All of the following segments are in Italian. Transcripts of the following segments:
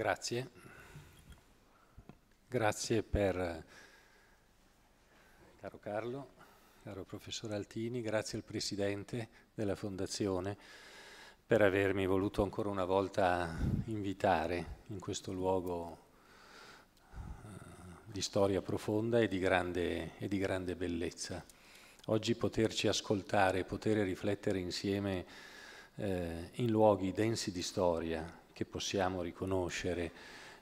Grazie. Grazie per, caro Carlo, caro professor Altini, grazie al Presidente della Fondazione per avermi voluto ancora una volta invitare in questo luogo eh, di storia profonda e di grande, e di grande bellezza. Oggi poterci ascoltare, poter riflettere insieme eh, in luoghi densi di storia, che possiamo riconoscere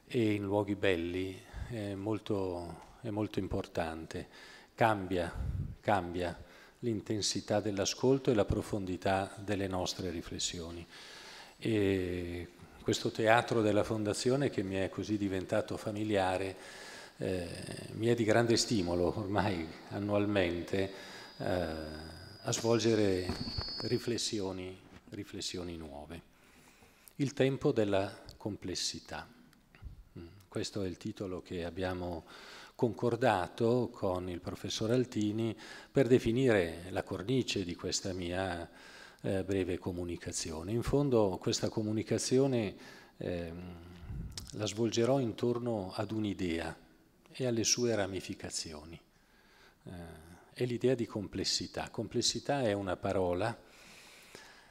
e in luoghi belli è molto, è molto importante. Cambia, cambia l'intensità dell'ascolto e la profondità delle nostre riflessioni. E questo teatro della Fondazione che mi è così diventato familiare eh, mi è di grande stimolo ormai annualmente eh, a svolgere riflessioni, riflessioni nuove. Il tempo della complessità. Mm, questo è il titolo che abbiamo concordato con il professor Altini per definire la cornice di questa mia eh, breve comunicazione. In fondo questa comunicazione eh, la svolgerò intorno ad un'idea e alle sue ramificazioni. Eh, è l'idea di complessità. Complessità è una parola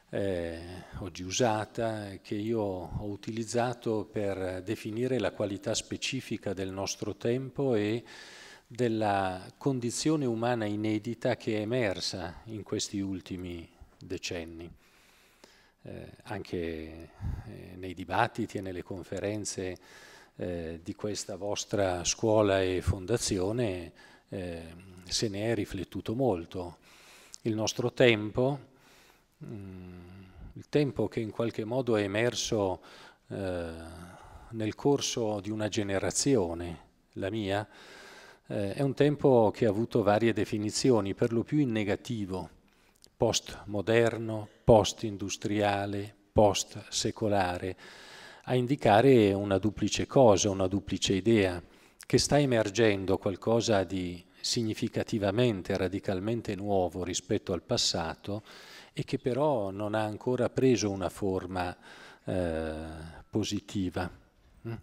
eh, oggi usata, che io ho utilizzato per definire la qualità specifica del nostro tempo e della condizione umana inedita che è emersa in questi ultimi decenni. Eh, anche eh, nei dibattiti e nelle conferenze eh, di questa vostra scuola e fondazione eh, se ne è riflettuto molto. Il nostro tempo Mm, il tempo che in qualche modo è emerso eh, nel corso di una generazione, la mia, eh, è un tempo che ha avuto varie definizioni, per lo più in negativo, postmoderno, postindustriale, postsecolare, a indicare una duplice cosa, una duplice idea, che sta emergendo qualcosa di significativamente, radicalmente nuovo rispetto al passato e che però non ha ancora preso una forma eh, positiva. Mm.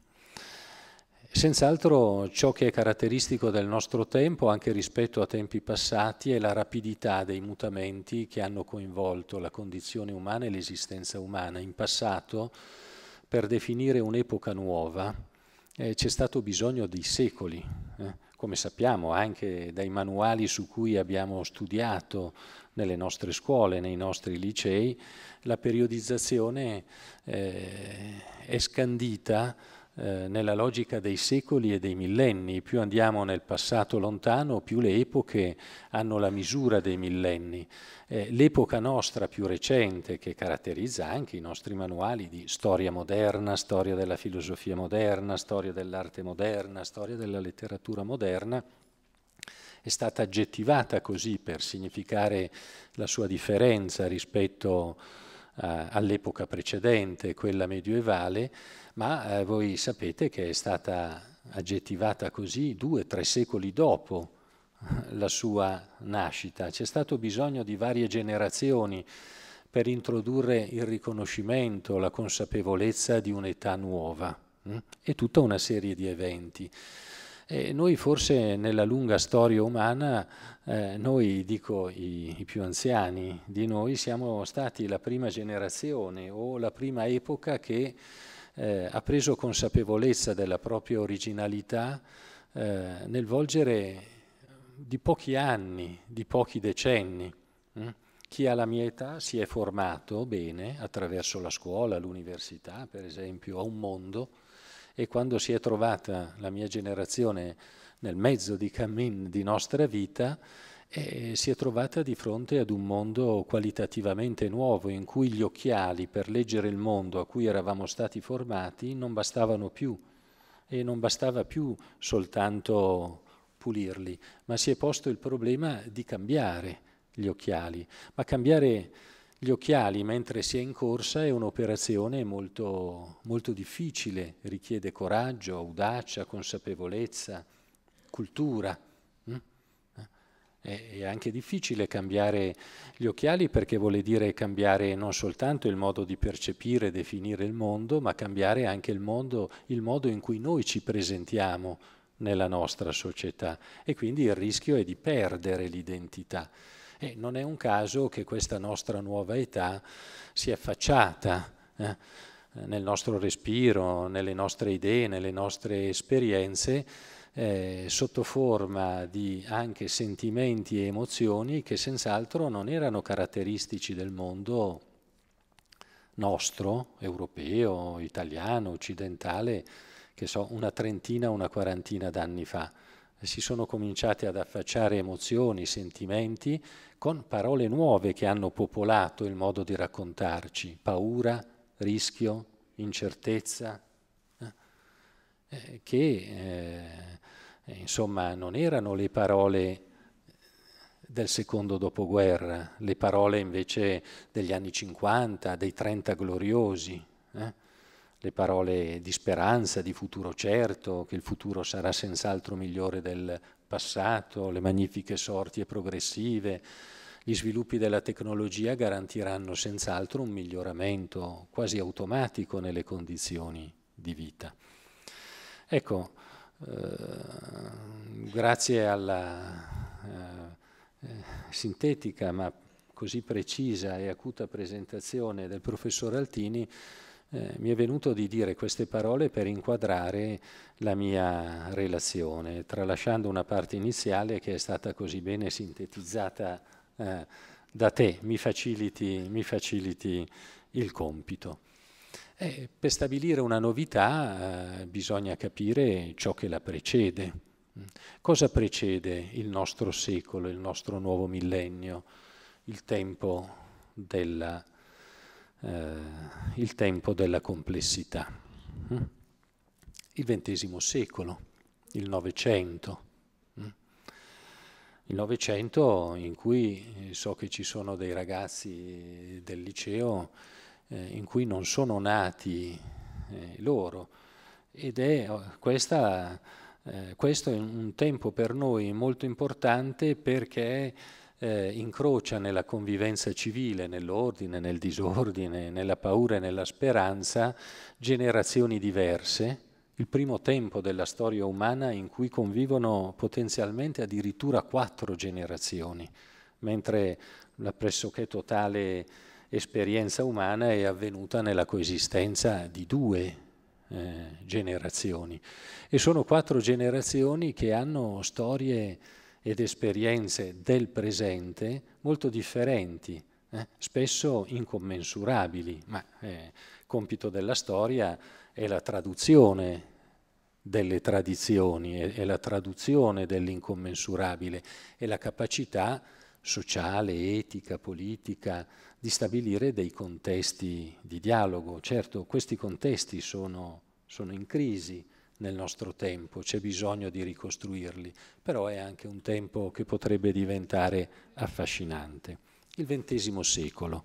Senz'altro ciò che è caratteristico del nostro tempo, anche rispetto a tempi passati, è la rapidità dei mutamenti che hanno coinvolto la condizione umana e l'esistenza umana. In passato, per definire un'epoca nuova, eh, c'è stato bisogno di secoli, eh, come sappiamo anche dai manuali su cui abbiamo studiato nelle nostre scuole, nei nostri licei, la periodizzazione eh, è scandita eh, nella logica dei secoli e dei millenni. Più andiamo nel passato lontano, più le epoche hanno la misura dei millenni. Eh, l'epoca nostra più recente, che caratterizza anche i nostri manuali di storia moderna, storia della filosofia moderna, storia dell'arte moderna, storia della letteratura moderna, è stata aggettivata così per significare la sua differenza rispetto eh, all'epoca precedente, quella medievale, ma eh, voi sapete che è stata aggettivata così due o tre secoli dopo la sua nascita. C'è stato bisogno di varie generazioni per introdurre il riconoscimento, la consapevolezza di un'età nuova mm? e tutta una serie di eventi. E noi forse nella lunga storia umana, eh, noi dico i, i più anziani di noi, siamo stati la prima generazione o la prima epoca che eh, ha preso consapevolezza della propria originalità eh, nel volgere di pochi anni, di pochi decenni. Mm? Chi ha la mia età si è formato bene attraverso la scuola, l'università, per esempio, a un mondo e quando si è trovata la mia generazione nel mezzo di cammin di nostra vita, eh, si è trovata di fronte ad un mondo qualitativamente nuovo in cui gli occhiali per leggere il mondo a cui eravamo stati formati non bastavano più e non bastava più soltanto pulirli, ma si è posto il problema di cambiare gli occhiali, ma cambiare gli occhiali mentre si è in corsa è un'operazione molto, molto difficile, richiede coraggio, audacia, consapevolezza, cultura. Mm? Eh? È anche difficile cambiare gli occhiali perché vuol dire cambiare non soltanto il modo di percepire e definire il mondo, ma cambiare anche il, mondo, il modo in cui noi ci presentiamo nella nostra società e quindi il rischio è di perdere l'identità. E non è un caso che questa nostra nuova età sia affacciata eh, nel nostro respiro, nelle nostre idee, nelle nostre esperienze, eh, sotto forma di anche sentimenti e emozioni che senz'altro non erano caratteristici del mondo nostro, europeo, italiano, occidentale, che so, una trentina, una quarantina d'anni fa si sono cominciate ad affacciare emozioni, sentimenti, con parole nuove che hanno popolato il modo di raccontarci, paura, rischio, incertezza, eh, eh che eh, insomma non erano le parole del secondo dopoguerra, le parole invece degli anni 50, dei 30 gloriosi. Eh? le parole di speranza, di futuro certo, che il futuro sarà senz'altro migliore del passato, le magnifiche sorti e progressive, gli sviluppi della tecnologia garantiranno senz'altro un miglioramento quasi automatico nelle condizioni di vita. Ecco, eh, grazie alla eh, eh sintetica ma così precisa e acuta presentazione del professor Altini, eh, mi è venuto di dire queste parole per inquadrare la mia relazione, tralasciando una parte iniziale che è stata così bene sintetizzata eh, da te, mi faciliti, mi faciliti il compito. Eh, per stabilire una novità eh, bisogna capire ciò che la precede. Cosa precede il nostro secolo, il nostro nuovo millennio, il tempo della eh, il tempo della complessità. Eh? Il XX secolo, il Novecento. Eh? Il Novecento in cui eh, so che ci sono dei ragazzi del liceo eh, in cui non sono nati eh, loro ed è oh, questa, questo è un tempo per noi molto importante perché eh, incrocia nella convivenza civile, nell'ordine, nel disordine, nella paura e nella speranza generazioni diverse, il primo tempo della storia umana in cui convivono potenzialmente addirittura quattro generazioni, mentre la pressoché totale esperienza umana è avvenuta nella coesistenza di due eh, generazioni. E sono quattro generazioni che hanno storie ed esperienze del presente molto differenti, eh? spesso incommensurabili, ma eh, compito della storia è la traduzione delle tradizioni, è, è la traduzione dell'incommensurabile, è la capacità sociale, etica, politica, di stabilire dei contesti di dialogo. Certo, questi contesti sono, sono in crisi, nel nostro tempo, c'è bisogno di ricostruirli, però è anche un tempo che potrebbe diventare affascinante. Il XX secolo,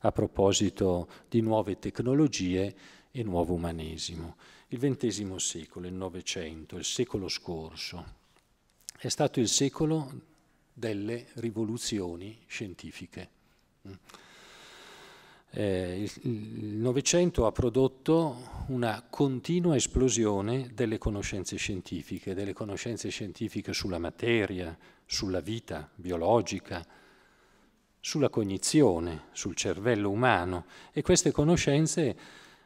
a proposito di nuove tecnologie e nuovo umanesimo. Il XX secolo, il Novecento, il secolo scorso, è stato il secolo delle rivoluzioni scientifiche. Eh, il Novecento ha prodotto una continua esplosione delle conoscenze scientifiche, delle conoscenze scientifiche sulla materia, sulla vita biologica, sulla cognizione, sul cervello umano e queste conoscenze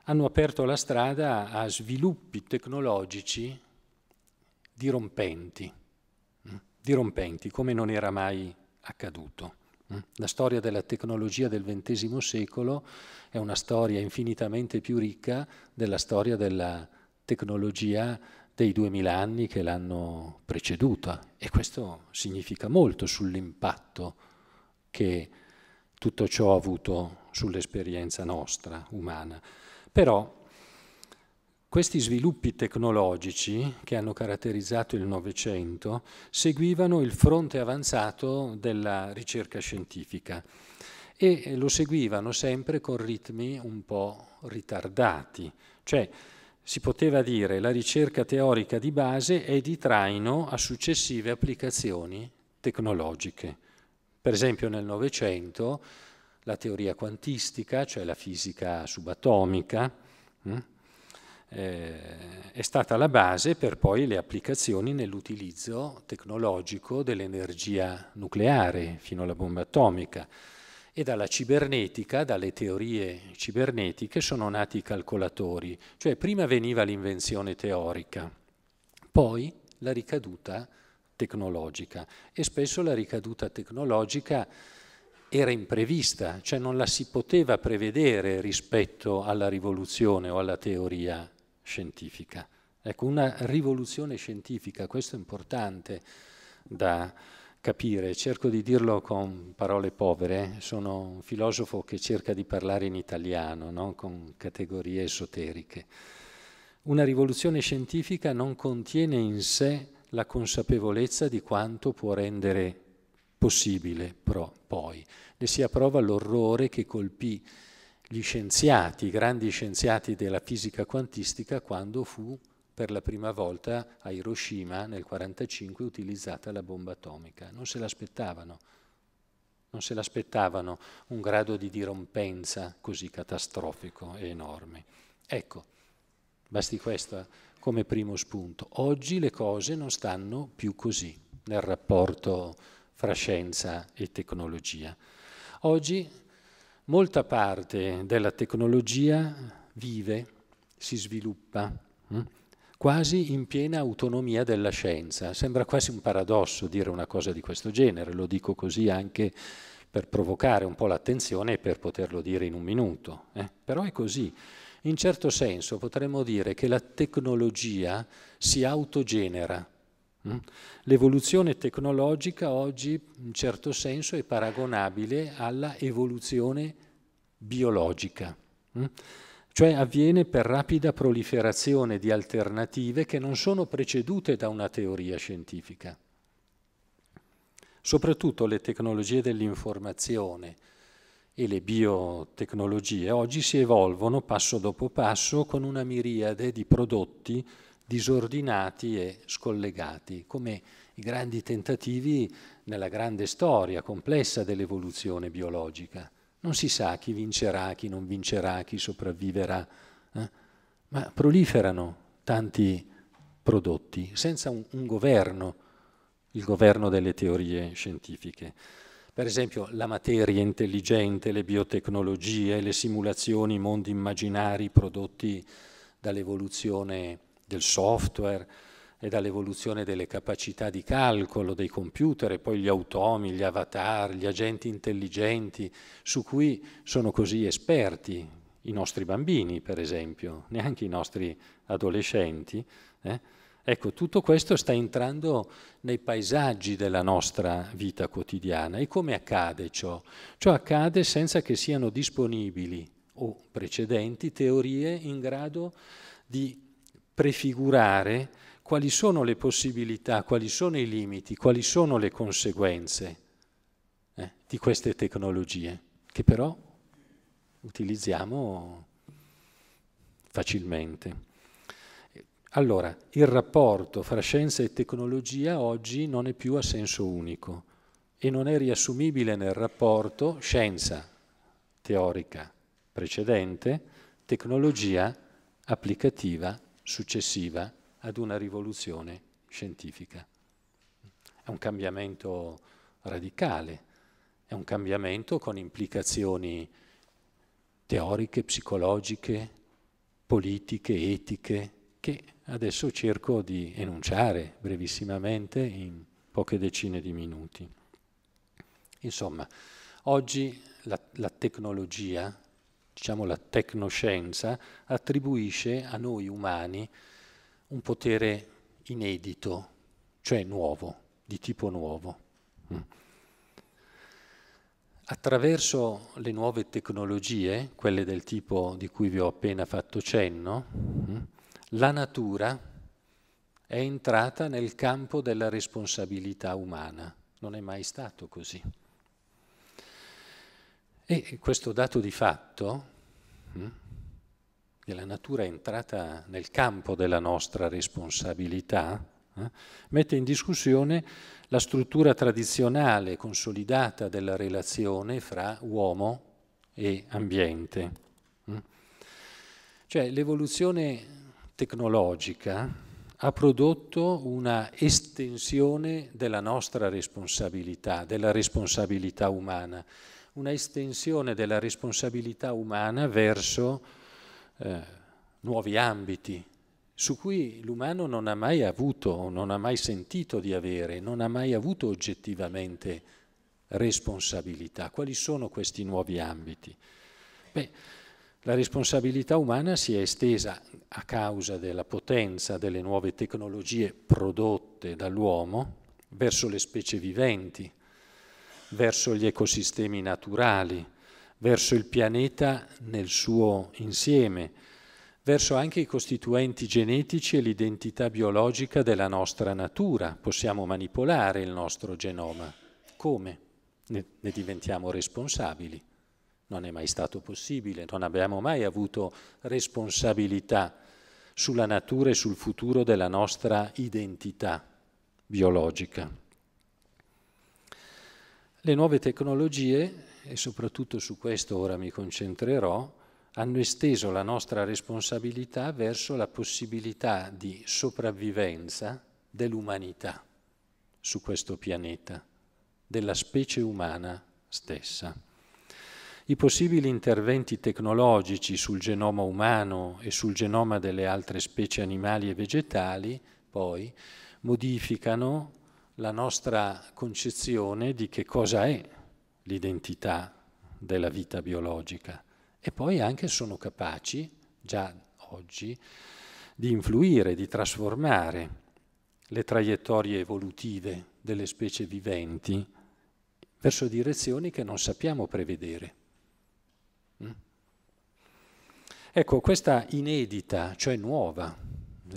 hanno aperto la strada a sviluppi tecnologici dirompenti, mm, dirompenti come non era mai accaduto. Mm. La storia della tecnologia del XX secolo è una storia infinitamente più ricca della storia della tecnologia dei 2000 anni che l'hanno preceduta e questo significa molto sull'impatto che tutto ciò ha avuto sull'esperienza nostra umana. Però questi sviluppi tecnologici che hanno caratterizzato il Novecento seguivano il fronte avanzato della ricerca scientifica e lo seguivano sempre con ritmi un po' ritardati, cioè si poteva dire la ricerca teorica di base è di traino a successive applicazioni tecnologiche. Per esempio nel Novecento la teoria quantistica, cioè la fisica subatomica, hm, eh, è stata la base per poi le applicazioni nell'utilizzo tecnologico dell'energia nucleare fino alla bomba atomica e dalla cibernetica, dalle teorie cibernetiche, sono nati i calcolatori, cioè prima veniva l'invenzione teorica, poi la ricaduta tecnologica e spesso la ricaduta tecnologica era imprevista, cioè non la si poteva prevedere rispetto alla rivoluzione o alla teoria scientifica. Ecco, una rivoluzione scientifica, questo è importante da capire, cerco di dirlo con parole povere, eh. sono un filosofo che cerca di parlare in italiano, no? con categorie esoteriche. Una rivoluzione scientifica non contiene in sé la consapevolezza di quanto può rendere possibile però, poi. Ne si approva l'orrore che colpì gli scienziati, i grandi scienziati della fisica quantistica quando fu per la prima volta a Hiroshima nel 1945 utilizzata la bomba atomica. Non se l'aspettavano, non se l'aspettavano un grado di dirompenza così catastrofico e enorme. Ecco, basti questo eh, come primo spunto. Oggi le cose non stanno più così nel rapporto fra scienza e tecnologia. Oggi molta parte della tecnologia vive, si sviluppa, mm, quasi in piena autonomia della scienza. Sembra quasi un paradosso dire una cosa di questo genere, lo dico così anche per provocare un po' l'attenzione e per poterlo dire in un minuto. Eh? Però è così. In certo senso potremmo dire che la tecnologia si autogenera, Mm? L'evoluzione tecnologica oggi in certo senso è paragonabile alla evoluzione biologica, mm? cioè avviene per rapida proliferazione di alternative che non sono precedute da una teoria scientifica. Soprattutto le tecnologie dell'informazione e le biotecnologie oggi si evolvono passo dopo passo con una miriade di prodotti disordinati e scollegati, come i grandi tentativi nella grande storia complessa dell'evoluzione biologica. Non si sa chi vincerà, chi non vincerà, chi sopravviverà, eh? ma proliferano tanti prodotti senza un, un governo, il governo delle teorie scientifiche. Per esempio la materia intelligente, le biotecnologie, le simulazioni, i mondi immaginari prodotti dall'evoluzione del software e dall'evoluzione delle capacità di calcolo dei computer e poi gli automi, gli avatar, gli agenti intelligenti su cui sono così esperti i nostri bambini, per esempio, neanche i nostri adolescenti. Eh? Ecco, tutto questo sta entrando nei paesaggi della nostra vita quotidiana. E come accade ciò? Ciò accade senza che siano disponibili o precedenti teorie in grado di prefigurare quali sono le possibilità, quali sono i limiti, quali sono le conseguenze eh, di queste tecnologie, che però utilizziamo facilmente. Allora, il rapporto fra scienza e tecnologia oggi non è più a senso unico e non è riassumibile nel rapporto scienza teorica precedente, tecnologia applicativa successiva ad una rivoluzione scientifica. È un cambiamento radicale, è un cambiamento con implicazioni teoriche, psicologiche, politiche, etiche, che adesso cerco di enunciare brevissimamente in poche decine di minuti. Insomma, oggi la, la tecnologia diciamo la tecnoscienza, attribuisce a noi umani un potere inedito, cioè nuovo, di tipo nuovo. Mm. Attraverso le nuove tecnologie, quelle del tipo di cui vi ho appena fatto cenno, mm, la natura è entrata nel campo della responsabilità umana. Non è mai stato così. E questo dato di fatto, che hm, la natura è entrata nel campo della nostra responsabilità, eh, mette in discussione la struttura tradizionale consolidata della relazione fra uomo e ambiente. Hm. Cioè l'evoluzione tecnologica ha prodotto una estensione della nostra responsabilità, della responsabilità umana una estensione della responsabilità umana verso eh, nuovi ambiti su cui l'umano non ha mai avuto, non ha mai sentito di avere, non ha mai avuto oggettivamente responsabilità. Quali sono questi nuovi ambiti? Beh, la responsabilità umana si è estesa a causa della potenza delle nuove tecnologie prodotte dall'uomo verso le specie viventi, verso gli ecosistemi naturali, verso il pianeta nel suo insieme, verso anche i costituenti genetici e l'identità biologica della nostra natura. Possiamo manipolare il nostro genoma. Come? Ne, ne diventiamo responsabili. Non è mai stato possibile, non abbiamo mai avuto responsabilità sulla natura e sul futuro della nostra identità biologica. Le nuove tecnologie, e soprattutto su questo ora mi concentrerò, hanno esteso la nostra responsabilità verso la possibilità di sopravvivenza dell'umanità su questo pianeta, della specie umana stessa. I possibili interventi tecnologici sul genoma umano e sul genoma delle altre specie animali e vegetali, poi, modificano la nostra concezione di che cosa è l'identità della vita biologica e poi anche sono capaci, già oggi, di influire, di trasformare le traiettorie evolutive delle specie viventi verso direzioni che non sappiamo prevedere. Mm? Ecco, questa inedita, cioè nuova,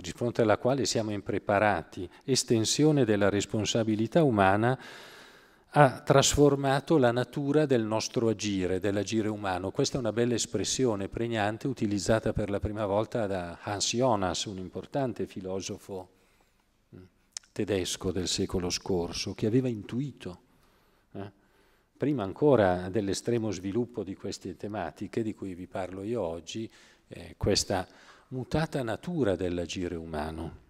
di fronte alla quale siamo impreparati, estensione della responsabilità umana, ha trasformato la natura del nostro agire, dell'agire umano. Questa è una bella espressione pregnante utilizzata per la prima volta da Hans Jonas, un importante filosofo mm, tedesco del secolo scorso, che aveva intuito, eh, prima ancora dell'estremo sviluppo di queste tematiche di cui vi parlo io oggi, eh, questa mutata natura dell'agire umano.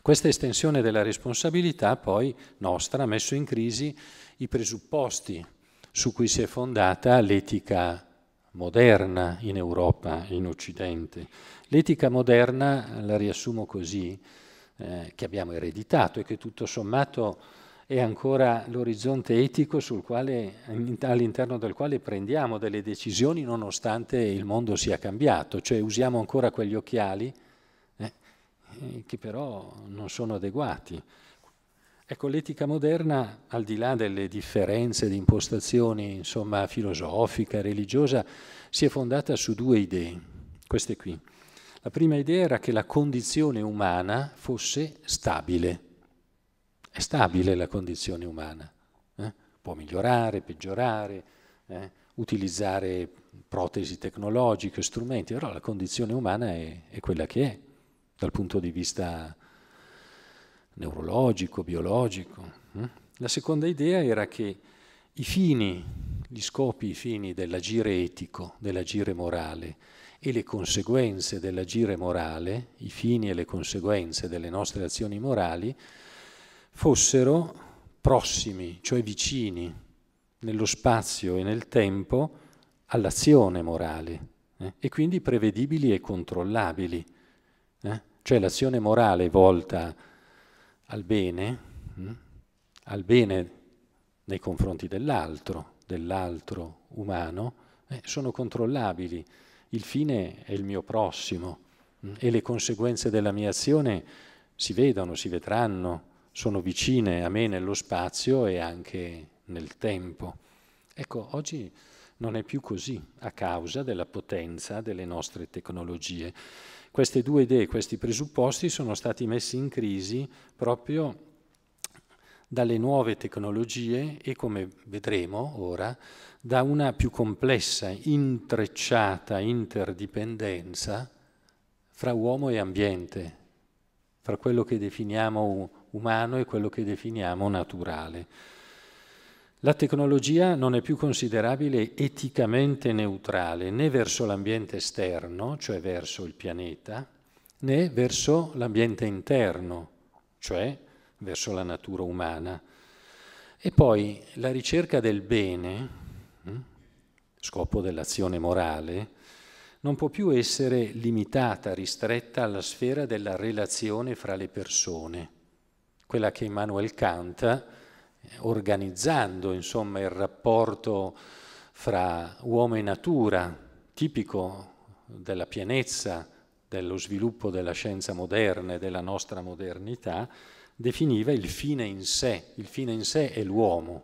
Questa estensione della responsabilità poi nostra ha messo in crisi i presupposti su cui si è fondata l'etica moderna in Europa, e in Occidente. L'etica moderna, la riassumo così, eh, che abbiamo ereditato e che tutto sommato è ancora l'orizzonte etico quale, all'interno del quale prendiamo delle decisioni nonostante il mondo sia cambiato, cioè usiamo ancora quegli occhiali eh, eh, che però non sono adeguati. Ecco, l'etica moderna, al di là delle differenze di impostazioni insomma, filosofica, religiosa, si è fondata su due idee, queste qui. La prima idea era che la condizione umana fosse stabile, è stabile la condizione umana, eh? può migliorare, peggiorare, eh? utilizzare protesi tecnologiche, strumenti, però la condizione umana è, è quella che è dal punto di vista neurologico, biologico. Eh? La seconda idea era che i fini, gli scopi, i fini dell'agire etico, dell'agire morale, e le conseguenze dell'agire morale, i fini e le conseguenze delle nostre azioni morali, fossero prossimi, cioè vicini, nello spazio e nel tempo, all'azione morale eh? e quindi prevedibili e controllabili. Eh? Cioè l'azione morale volta al bene, mh? Hm, al bene nei confronti dell'altro, dell'altro umano, eh, sono controllabili. Il fine è il mio prossimo mh? Hm, e le conseguenze della mia azione si vedono, si vedranno, sono vicine a me nello spazio e anche nel tempo. Ecco, oggi non è più così a causa della potenza delle nostre tecnologie. Queste due idee, questi presupposti sono stati messi in crisi proprio dalle nuove tecnologie e, come vedremo ora, da una più complessa, intrecciata interdipendenza fra uomo e ambiente, fra quello che definiamo umano e quello che definiamo naturale. La tecnologia non è più considerabile eticamente neutrale né verso l'ambiente esterno, cioè verso il pianeta, né verso l'ambiente interno, cioè verso la natura umana. E poi la ricerca del bene, hm, scopo dell'azione morale, non può più essere limitata, ristretta alla sfera della relazione fra le persone quella che Immanuel Kant, organizzando insomma, il rapporto fra uomo e natura, tipico della pienezza, dello sviluppo della scienza moderna e della nostra modernità, definiva il fine in sé. Il fine in sé è l'uomo,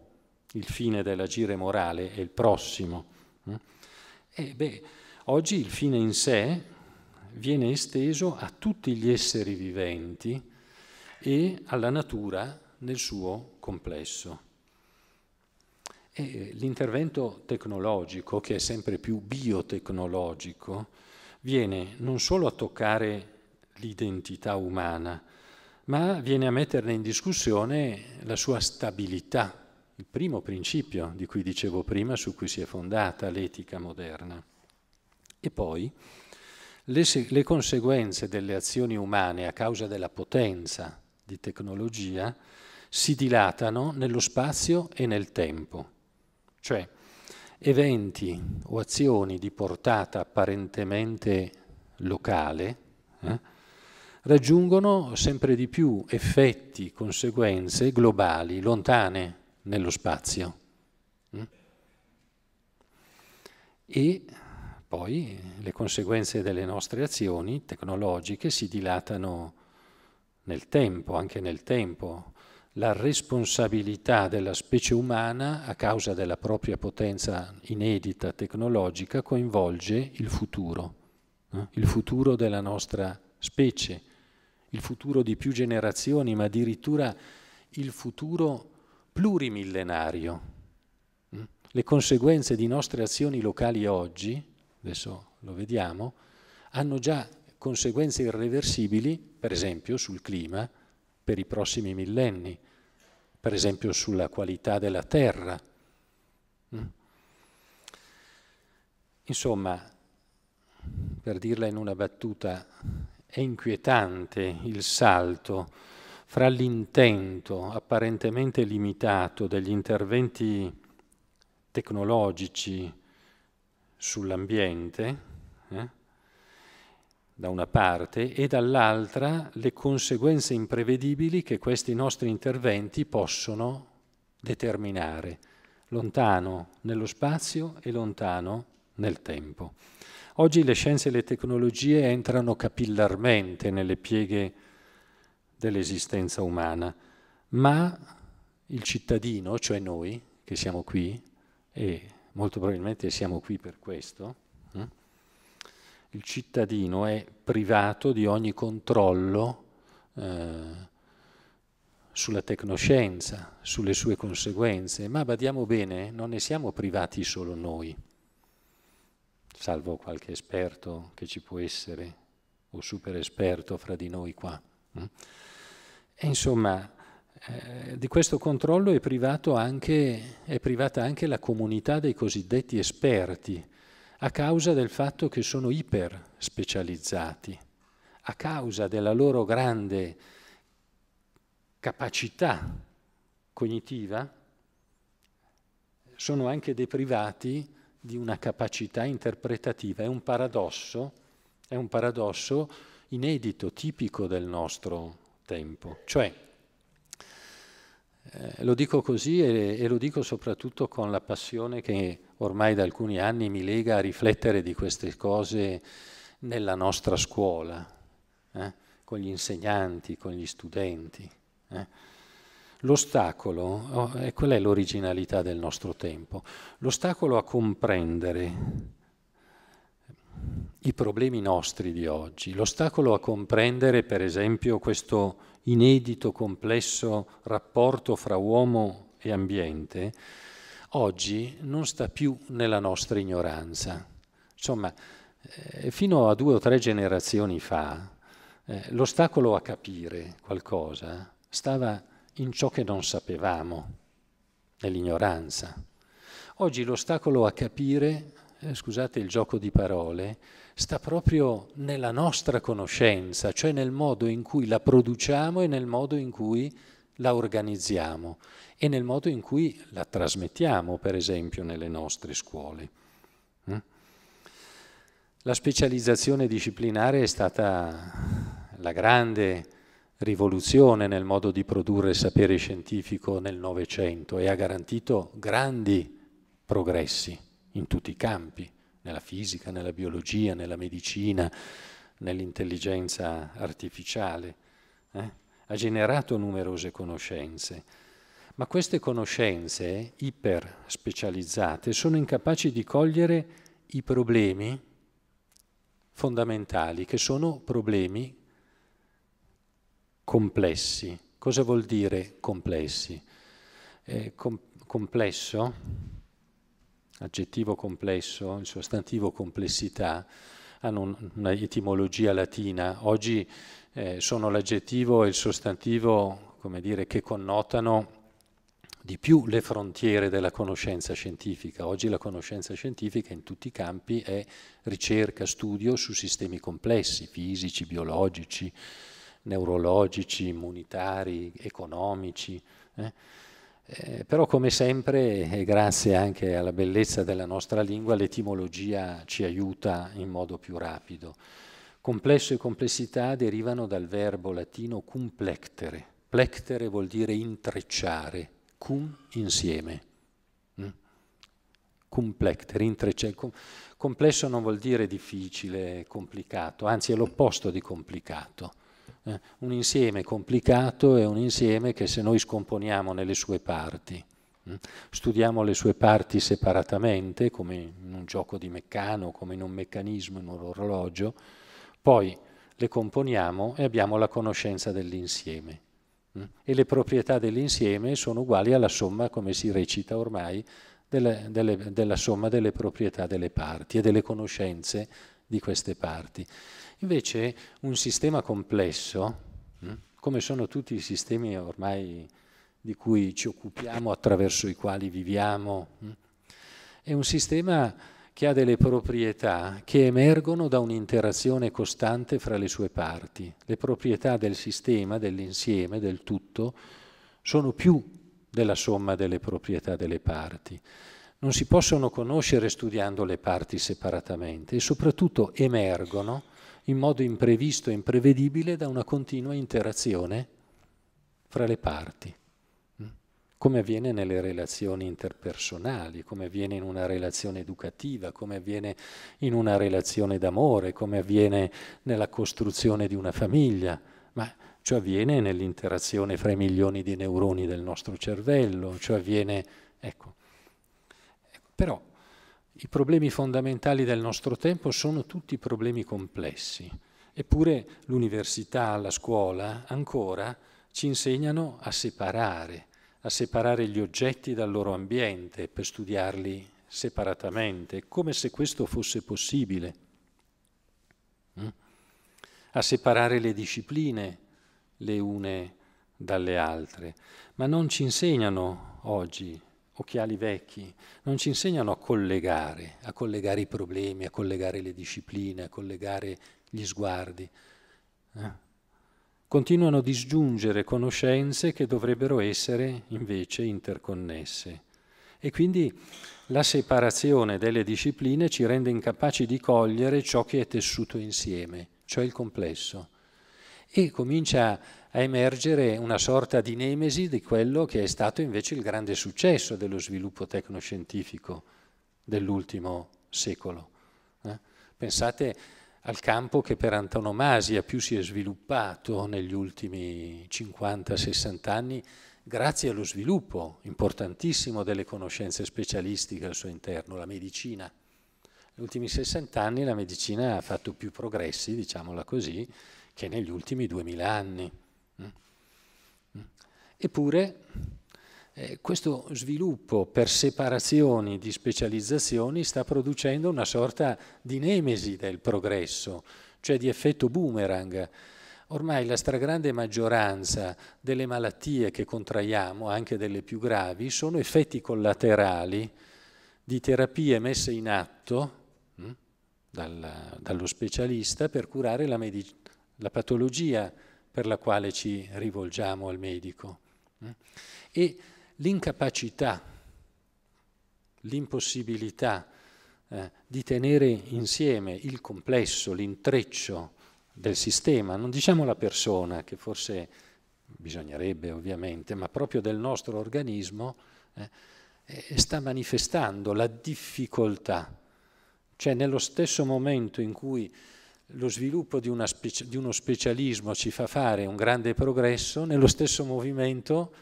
il fine dell'agire morale è il prossimo. Mm? E eh, beh, oggi il fine in sé viene esteso a tutti gli esseri viventi, e alla natura nel suo complesso. E eh, l'intervento tecnologico, che è sempre più biotecnologico, viene non solo a toccare l'identità umana, ma viene a metterne in discussione la sua stabilità, il primo principio di cui dicevo prima, su cui si è fondata l'etica moderna. E poi le, le conseguenze delle azioni umane a causa della potenza di tecnologia si dilatano nello spazio e nel tempo, cioè eventi o azioni di portata apparentemente locale eh, raggiungono sempre di più effetti, conseguenze globali, lontane nello spazio. Mm? E poi le conseguenze delle nostre azioni tecnologiche si dilatano nel tempo, anche nel tempo, la responsabilità della specie umana a causa della propria potenza inedita tecnologica coinvolge il futuro, eh? il futuro della nostra specie, il futuro di più generazioni, ma addirittura il futuro plurimillenario. Eh? Le conseguenze di nostre azioni locali oggi, adesso lo vediamo, hanno già conseguenze irreversibili, per esempio sul clima, per i prossimi millenni, per esempio sulla qualità della terra. Mm. Insomma, per dirla in una battuta, è inquietante il salto fra l'intento apparentemente limitato degli interventi tecnologici sull'ambiente, da una parte e dall'altra le conseguenze imprevedibili che questi nostri interventi possono determinare, lontano nello spazio e lontano nel tempo. Oggi le scienze e le tecnologie entrano capillarmente nelle pieghe dell'esistenza umana, ma il cittadino, cioè noi che siamo qui, e molto probabilmente siamo qui per questo, il cittadino è privato di ogni controllo eh, sulla tecnoscienza, sulle sue conseguenze, ma badiamo bene, non ne siamo privati solo noi, salvo qualche esperto che ci può essere, o super esperto fra di noi qua. Mm? E insomma, eh, di questo controllo è, anche, è privata anche la comunità dei cosiddetti esperti, a causa del fatto che sono iper specializzati, a causa della loro grande capacità cognitiva, sono anche deprivati di una capacità interpretativa. È un paradosso, è un paradosso inedito, tipico del nostro tempo. Cioè, eh, lo dico così e, e, lo dico soprattutto con la passione che ormai da alcuni anni mi lega a riflettere di queste cose nella nostra scuola, eh? con gli insegnanti, con gli studenti. Eh? L'ostacolo, oh, e eh, qual è l'originalità del nostro tempo? L'ostacolo a comprendere i problemi nostri di oggi, l'ostacolo a comprendere per esempio questo inedito, complesso rapporto fra uomo e ambiente, oggi non sta più nella nostra ignoranza. Insomma, eh, fino a due o tre generazioni fa, eh, l'ostacolo a capire qualcosa stava in ciò che non sapevamo, nell'ignoranza. Oggi l'ostacolo a capire, eh, scusate il gioco di parole, sta proprio nella nostra conoscenza, cioè nel modo in cui la produciamo e nel modo in cui la organizziamo e nel modo in cui la trasmettiamo, per esempio, nelle nostre scuole. Mm? La specializzazione disciplinare è stata la grande rivoluzione nel modo di produrre sapere scientifico nel Novecento e ha garantito grandi progressi in tutti i campi nella fisica, nella biologia, nella medicina, nell'intelligenza artificiale. Eh? Ha generato numerose conoscenze, ma queste conoscenze iper specializzate sono incapaci di cogliere i problemi fondamentali, che sono problemi complessi. Cosa vuol dire complessi? Eh, com- complesso aggettivo complesso, il sostantivo complessità, hanno un'etimologia latina. Oggi eh, sono l'aggettivo e il sostantivo, come dire, che connotano di più le frontiere della conoscenza scientifica. Oggi la conoscenza scientifica in tutti i campi è ricerca, studio su sistemi complessi, fisici, biologici, neurologici, immunitari, economici. Eh? Eh, però come sempre, e grazie anche alla bellezza della nostra lingua, l'etimologia ci aiuta in modo più rapido. Complesso e complessità derivano dal verbo latino cum plectere. Plectere vuol dire intrecciare, cum insieme. Mm? Cum plectere, intrecciare. Com complesso non vuol dire difficile, complicato, anzi è l'opposto di complicato. Eh, un insieme complicato è un insieme che se noi scomponiamo nelle sue parti, mm, studiamo le sue parti separatamente, come in un gioco di meccano, come in un meccanismo, in un orologio, poi le componiamo e abbiamo la conoscenza dell'insieme. Mm, e le proprietà dell'insieme sono uguali alla somma, come si recita ormai, delle, delle, della somma delle proprietà delle parti e delle conoscenze di queste parti. Invece un sistema complesso, mm, come sono tutti i sistemi ormai di cui ci occupiamo, attraverso i quali viviamo, mm, è un sistema che ha delle proprietà che emergono da un'interazione costante fra le sue parti. Le proprietà del sistema, dell'insieme, del tutto, sono più della somma delle proprietà delle parti. Non si possono conoscere studiando le parti separatamente e soprattutto emergono in modo imprevisto e imprevedibile da una continua interazione fra le parti, mm? come avviene nelle relazioni interpersonali, come avviene in una relazione educativa, come avviene in una relazione d'amore, come avviene nella costruzione di una famiglia, ma ciò avviene nell'interazione fra i milioni di neuroni del nostro cervello, ciò avviene, ecco. Però i problemi fondamentali del nostro tempo sono tutti problemi complessi, eppure l'università, la scuola ancora ci insegnano a separare, a separare gli oggetti dal loro ambiente per studiarli separatamente, come se questo fosse possibile. Mm? A separare le discipline le une dalle altre, ma non ci insegnano oggi occhiali vecchi, non ci insegnano a collegare, a collegare i problemi, a collegare le discipline, a collegare gli sguardi. Eh? Continuano a disgiungere conoscenze che dovrebbero essere invece interconnesse. E quindi la separazione delle discipline ci rende incapaci di cogliere ciò che è tessuto insieme, cioè il complesso e comincia a emergere una sorta di nemesi di quello che è stato invece il grande successo dello sviluppo tecnoscientifico dell'ultimo secolo. Eh? Pensate al campo che per antonomasia più si è sviluppato negli ultimi 50-60 anni grazie allo sviluppo importantissimo delle conoscenze specialistiche al suo interno, la medicina. Negli ultimi 60 anni la medicina ha fatto più progressi, diciamola così, che negli ultimi duemila anni. Mm? Mm? Eppure eh, questo sviluppo per separazioni di specializzazioni sta producendo una sorta di nemesi del progresso, cioè di effetto boomerang. Ormai la stragrande maggioranza delle malattie che contraiamo, anche delle più gravi, sono effetti collaterali di terapie messe in atto mh, mm, dalla, dallo specialista per curare la, medicina la patologia per la quale ci rivolgiamo al medico. Mm? E l'incapacità, l'impossibilità eh, di tenere insieme il complesso, l'intreccio del sistema, non diciamo la persona, che forse bisognerebbe ovviamente, ma proprio del nostro organismo, eh, eh sta manifestando la difficoltà. Cioè nello stesso momento in cui lo sviluppo di, speci di uno specialismo ci fa fare un grande progresso, nello stesso movimento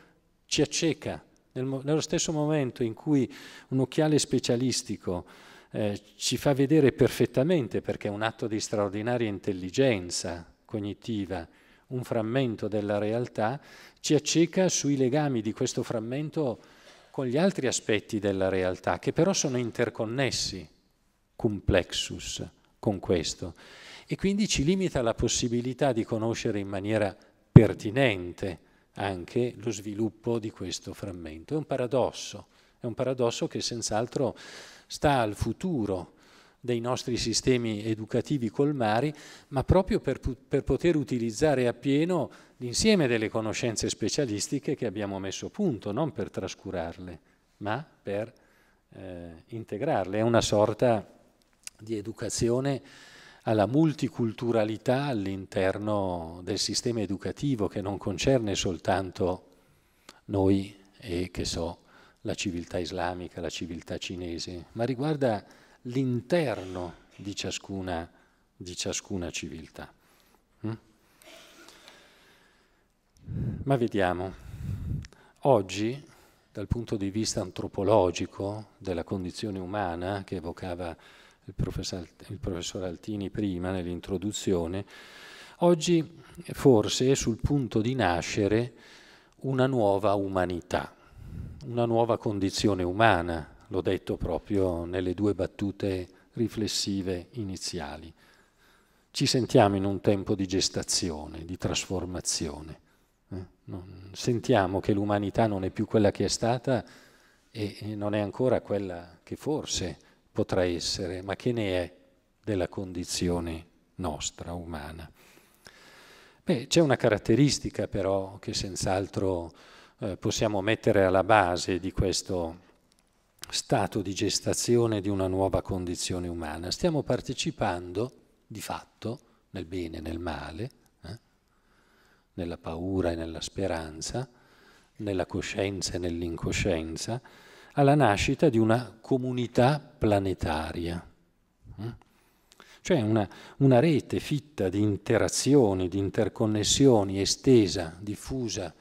ci acceca. Nel nello stesso momento in cui un occhiale specialistico eh, ci fa vedere perfettamente, perché è un atto di straordinaria intelligenza cognitiva, un frammento della realtà, ci acceca sui legami di questo frammento con gli altri aspetti della realtà, che però sono interconnessi, complexus, con questo e quindi ci limita la possibilità di conoscere in maniera pertinente anche lo sviluppo di questo frammento. È un paradosso, è un paradosso che senz'altro sta al futuro dei nostri sistemi educativi colmari, ma proprio per, per, poter utilizzare appieno l'insieme delle conoscenze specialistiche che abbiamo messo a punto, non per trascurarle, ma per eh, integrarle. È una sorta di educazione alla multiculturalità all'interno del sistema educativo che non concerne soltanto noi e, che so, la civiltà islamica, la civiltà cinese, ma riguarda l'interno di ciascuna, di ciascuna civiltà. Mm? Ma vediamo, oggi dal punto di vista antropologico della condizione umana che evocava il professor Altini prima nell'introduzione, oggi forse è sul punto di nascere una nuova umanità, una nuova condizione umana, l'ho detto proprio nelle due battute riflessive iniziali. Ci sentiamo in un tempo di gestazione, di trasformazione. Eh? Sentiamo che l'umanità non è più quella che è stata e non è ancora quella che forse è potrà essere, ma che ne è della condizione nostra, umana. Beh, c'è una caratteristica però che senz'altro eh, possiamo mettere alla base di questo stato di gestazione di una nuova condizione umana. Stiamo partecipando di fatto nel bene e nel male, eh? nella paura e nella speranza, nella coscienza e nell'incoscienza, alla nascita di una comunità planetaria, mm? cioè una, una rete fitta di interazioni, di interconnessioni estesa, diffusa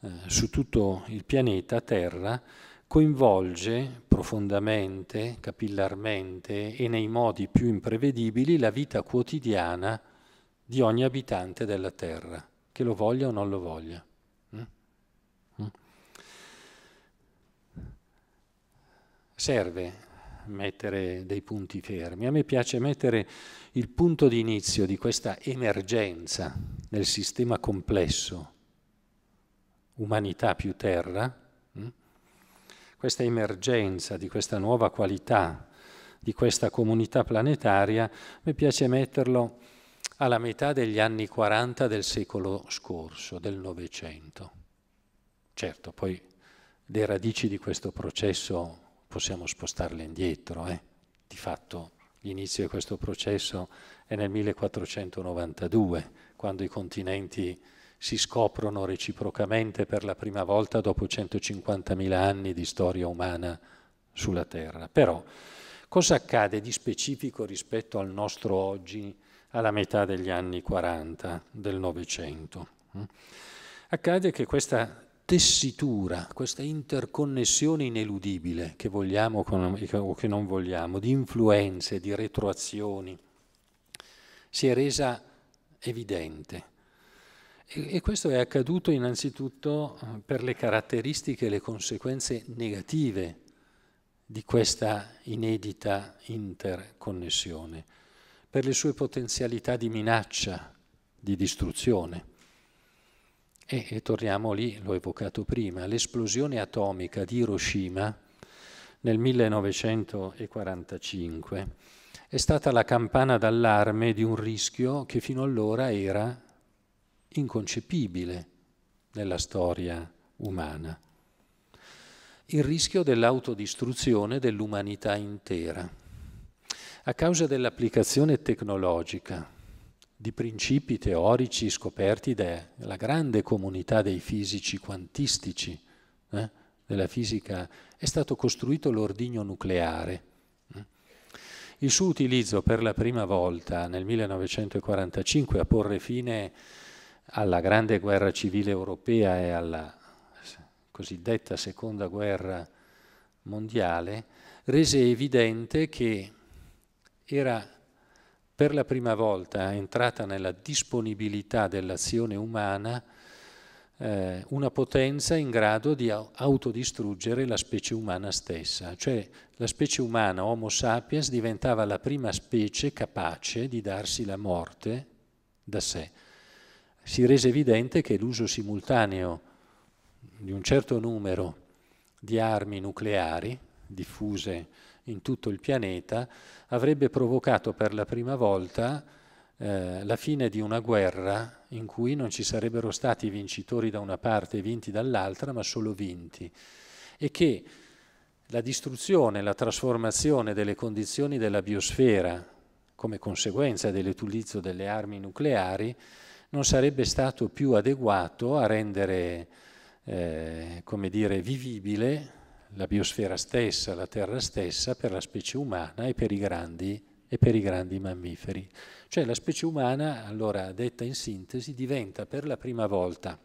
eh, su tutto il pianeta Terra, coinvolge profondamente, capillarmente e nei modi più imprevedibili la vita quotidiana di ogni abitante della Terra, che lo voglia o non lo voglia. serve mettere dei punti fermi. A me piace mettere il punto di inizio di questa emergenza nel sistema complesso umanità più terra, hm? questa emergenza di questa nuova qualità di questa comunità planetaria, mi piace metterlo alla metà degli anni 40 del secolo scorso, del Novecento. Certo, poi le radici di questo processo possiamo spostarle indietro. Eh. Di fatto l'inizio di questo processo è nel 1492, quando i continenti si scoprono reciprocamente per la prima volta dopo 150.000 anni di storia umana sulla Terra. Però cosa accade di specifico rispetto al nostro oggi alla metà degli anni 40 del Novecento? Hm? Accade che questa tessitura, questa interconnessione ineludibile che vogliamo o che non vogliamo, di influenze, di retroazioni, si è resa evidente. E, questo è accaduto innanzitutto eh, per le caratteristiche e le conseguenze negative di questa inedita interconnessione, per le sue potenzialità di minaccia, di distruzione. E, e torniamo lì, l'ho evocato prima, l'esplosione atomica di Hiroshima nel 1945 è stata la campana d'allarme di un rischio che fino allora era inconcepibile nella storia umana, il rischio dell'autodistruzione dell'umanità intera. A causa dell'applicazione tecnologica di principi teorici scoperti dalla grande comunità dei fisici quantistici, eh, della fisica, è stato costruito l'ordigno nucleare. Il suo utilizzo per la prima volta nel 1945 a porre fine alla grande guerra civile europea e alla cosiddetta seconda guerra mondiale rese evidente che era per la prima volta è entrata nella disponibilità dell'azione umana eh, una potenza in grado di autodistruggere la specie umana stessa, cioè la specie umana Homo sapiens diventava la prima specie capace di darsi la morte da sé. Si rese evidente che l'uso simultaneo di un certo numero di armi nucleari diffuse in tutto il pianeta, avrebbe provocato per la prima volta eh, la fine di una guerra in cui non ci sarebbero stati vincitori da una parte e vinti dall'altra, ma solo vinti, e che la distruzione, la trasformazione delle condizioni della biosfera come conseguenza dell'utilizzo delle armi nucleari non sarebbe stato più adeguato a rendere eh, come dire, vivibile la biosfera stessa, la terra stessa, per la specie umana e per i grandi, per i grandi mammiferi. Cioè la specie umana, allora detta in sintesi, diventa per la prima volta,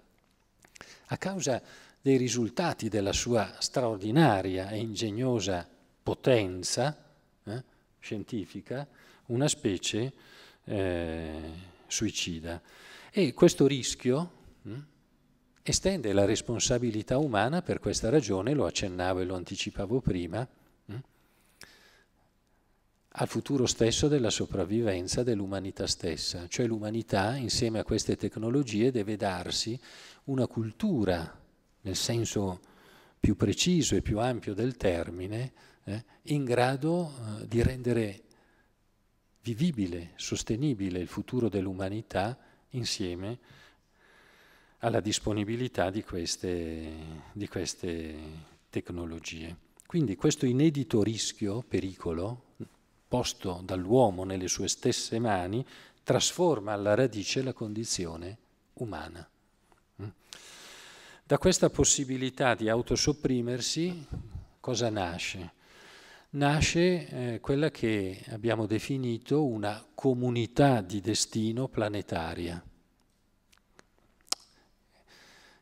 a causa dei risultati della sua straordinaria e ingegnosa potenza eh, scientifica, una specie eh, suicida. E questo rischio, mh, hm, estende la responsabilità umana per questa ragione, lo accennavo e lo anticipavo prima, mm, al futuro stesso della sopravvivenza dell'umanità stessa, cioè l'umanità insieme a queste tecnologie deve darsi una cultura, nel senso più preciso e più ampio del termine, eh, in grado eh, di rendere vivibile, sostenibile il futuro dell'umanità insieme a alla disponibilità di queste, di queste tecnologie. Quindi questo inedito rischio, pericolo, posto dall'uomo nelle sue stesse mani, trasforma alla radice la condizione umana. Mm? Da questa possibilità di autosopprimersi cosa nasce? Nasce eh, quella che abbiamo definito una comunità di destino planetaria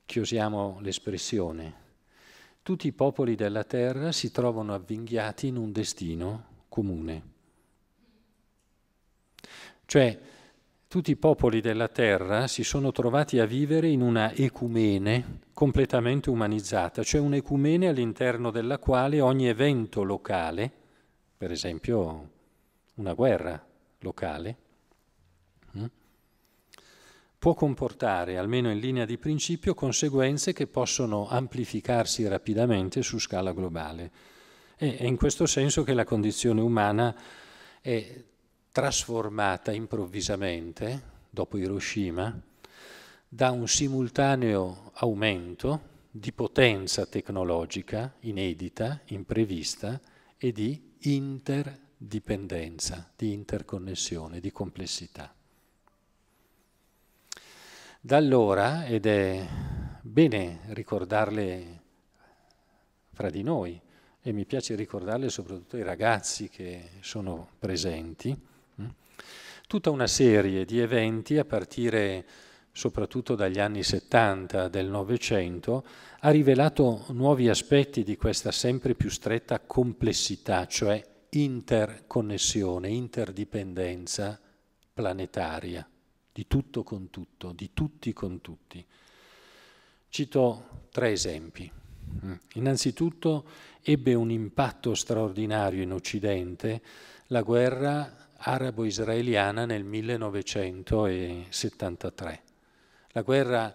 chiusiamo l'espressione, tutti i popoli della terra si trovano avvinghiati in un destino comune. Cioè, tutti i popoli della terra si sono trovati a vivere in una ecumene completamente umanizzata, cioè un'ecumene all'interno della quale ogni evento locale, per esempio una guerra locale, può comportare, almeno in linea di principio, conseguenze che possono amplificarsi rapidamente su scala globale. E è in questo senso che la condizione umana è trasformata improvvisamente, dopo Hiroshima, da un simultaneo aumento di potenza tecnologica inedita, imprevista e di interdipendenza, di interconnessione, di complessità. Da allora, ed è bene ricordarle fra di noi, e mi piace ricordarle soprattutto ai ragazzi che sono presenti, mm, tutta una serie di eventi a partire soprattutto dagli anni 70 del Novecento, ha rivelato nuovi aspetti di questa sempre più stretta complessità, cioè interconnessione, interdipendenza planetaria di tutto con tutto, di tutti con tutti. Cito tre esempi. Mm. Innanzitutto ebbe un impatto straordinario in Occidente la guerra arabo-israeliana nel 1973. La guerra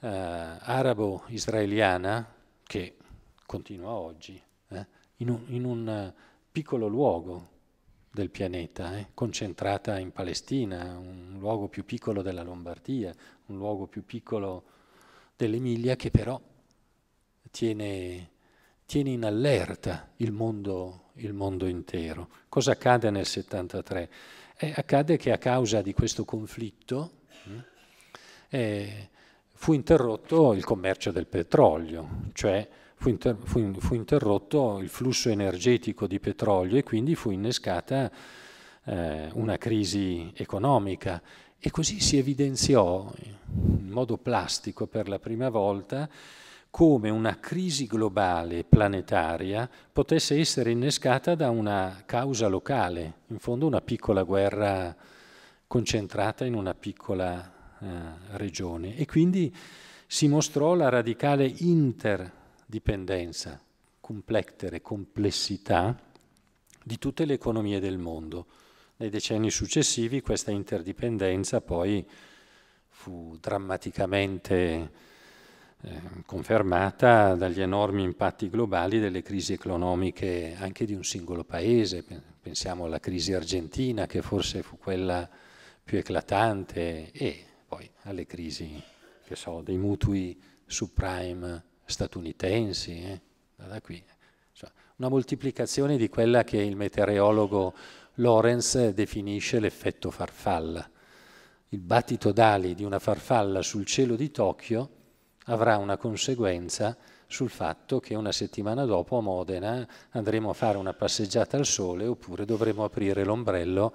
eh, arabo-israeliana, che continua oggi, eh, in, un, in un eh, piccolo luogo, del pianeta, eh, concentrata in Palestina, un luogo più piccolo della Lombardia, un luogo più piccolo dell'Emilia che però tiene, tiene in allerta il mondo, il mondo, intero. Cosa accade nel 73? Eh, accade che a causa di questo conflitto mm, eh, fu interrotto il commercio del petrolio, cioè fu, inter- fu, in- fu interrotto il flusso energetico di petrolio e quindi fu innescata eh, una crisi economica. E così si evidenziò in modo plastico per la prima volta come una crisi globale planetaria potesse essere innescata da una causa locale, in fondo una piccola guerra concentrata in una piccola eh, regione. E quindi si mostrò la radicale inter dipendenza, complettere, complessità di tutte le economie del mondo. Nei decenni successivi questa interdipendenza poi fu drammaticamente eh, confermata dagli enormi impatti globali delle crisi economiche anche di un singolo paese. Pensiamo alla crisi argentina che forse fu quella più eclatante e poi alle crisi so, dei mutui subprime statunitensi, eh? da qui. Cioè, una moltiplicazione di quella che il meteorologo Lorenz definisce l'effetto farfalla. Il battito d'ali di una farfalla sul cielo di Tokyo avrà una conseguenza sul fatto che una settimana dopo a Modena andremo a fare una passeggiata al sole oppure dovremo aprire l'ombrello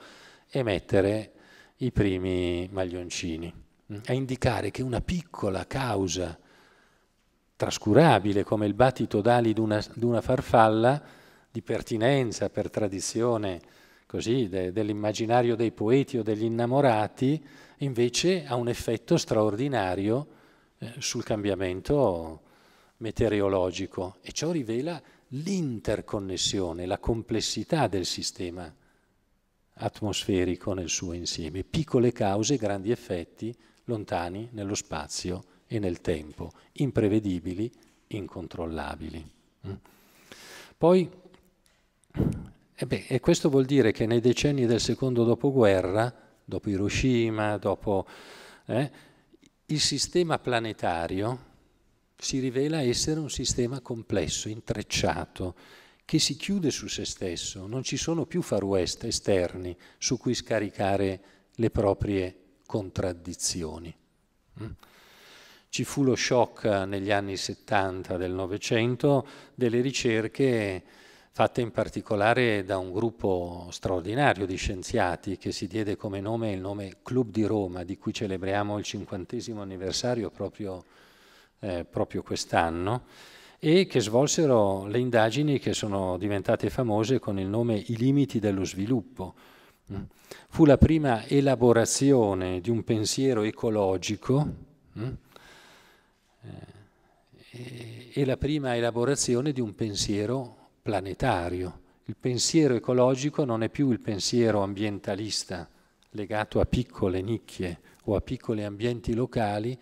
e mettere i primi maglioncini. Mm. A indicare che una piccola causa trascurabile come il battito d'ali di una, farfalla di pertinenza per tradizione de, dell'immaginario dei poeti o degli innamorati, invece ha un effetto straordinario eh, sul cambiamento meteorologico e ciò rivela l'interconnessione, la complessità del sistema atmosferico nel suo insieme, piccole cause, grandi effetti lontani nello spazio e nel tempo, imprevedibili, incontrollabili. Mm. Poi, eh beh, e questo vuol dire che nei decenni del secondo dopoguerra, dopo Hiroshima, dopo, eh, il sistema planetario si rivela essere un sistema complesso, intrecciato, che si chiude su se stesso, non ci sono più far west esterni su cui scaricare le proprie contraddizioni. Mm. Ci fu lo shock eh, negli anni 70 del Novecento delle ricerche fatte in particolare da un gruppo straordinario di scienziati che si diede come nome il nome Club di Roma, di cui celebriamo il cinquantesimo anniversario proprio, eh, proprio quest'anno, e che svolsero le indagini che sono diventate famose con il nome I limiti dello sviluppo. Mm. Fu la prima elaborazione di un pensiero ecologico mm, eh, è la prima elaborazione di un pensiero planetario. Il pensiero ecologico non è più il pensiero ambientalista legato a piccole nicchie o a piccoli ambienti locali,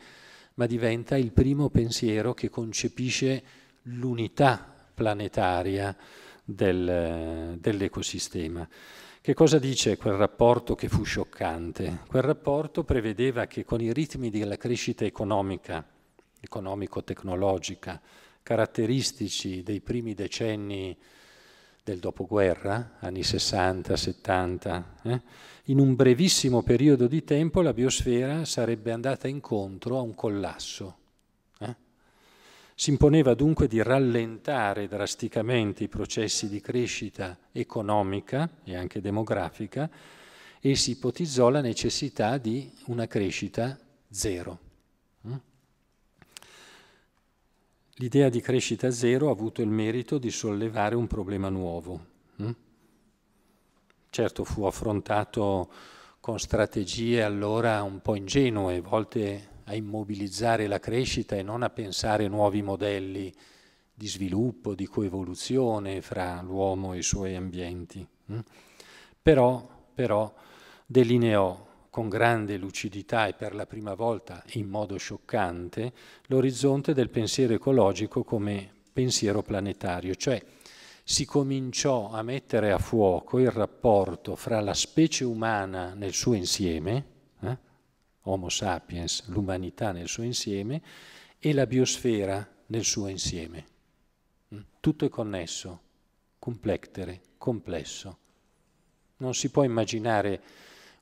ma diventa il primo pensiero che concepisce l'unità planetaria del, dell'ecosistema. Che cosa dice quel rapporto che fu scioccante? Quel rapporto prevedeva che con i ritmi della crescita economica economico-tecnologica, caratteristici dei primi decenni del dopoguerra, anni 60, 70, eh? in un brevissimo periodo di tempo la biosfera sarebbe andata incontro a un collasso. Eh? Si imponeva dunque di rallentare drasticamente i processi di crescita economica e anche demografica e si ipotizzò la necessità di una crescita zero. L'idea di crescita zero ha avuto il merito di sollevare un problema nuovo. Mm? Certo fu affrontato con strategie allora un po' ingenue, volte a immobilizzare la crescita e non a pensare nuovi modelli di sviluppo, di coevoluzione fra l'uomo e i suoi ambienti. Mm? Però, però delineò con grande lucidità e per la prima volta in modo scioccante l'orizzonte del pensiero ecologico come pensiero planetario, cioè si cominciò a mettere a fuoco il rapporto fra la specie umana nel suo insieme, eh, Homo sapiens, l'umanità nel suo insieme, e la biosfera nel suo insieme. Mm, tutto è connesso, complectere, complesso. Non si può immaginare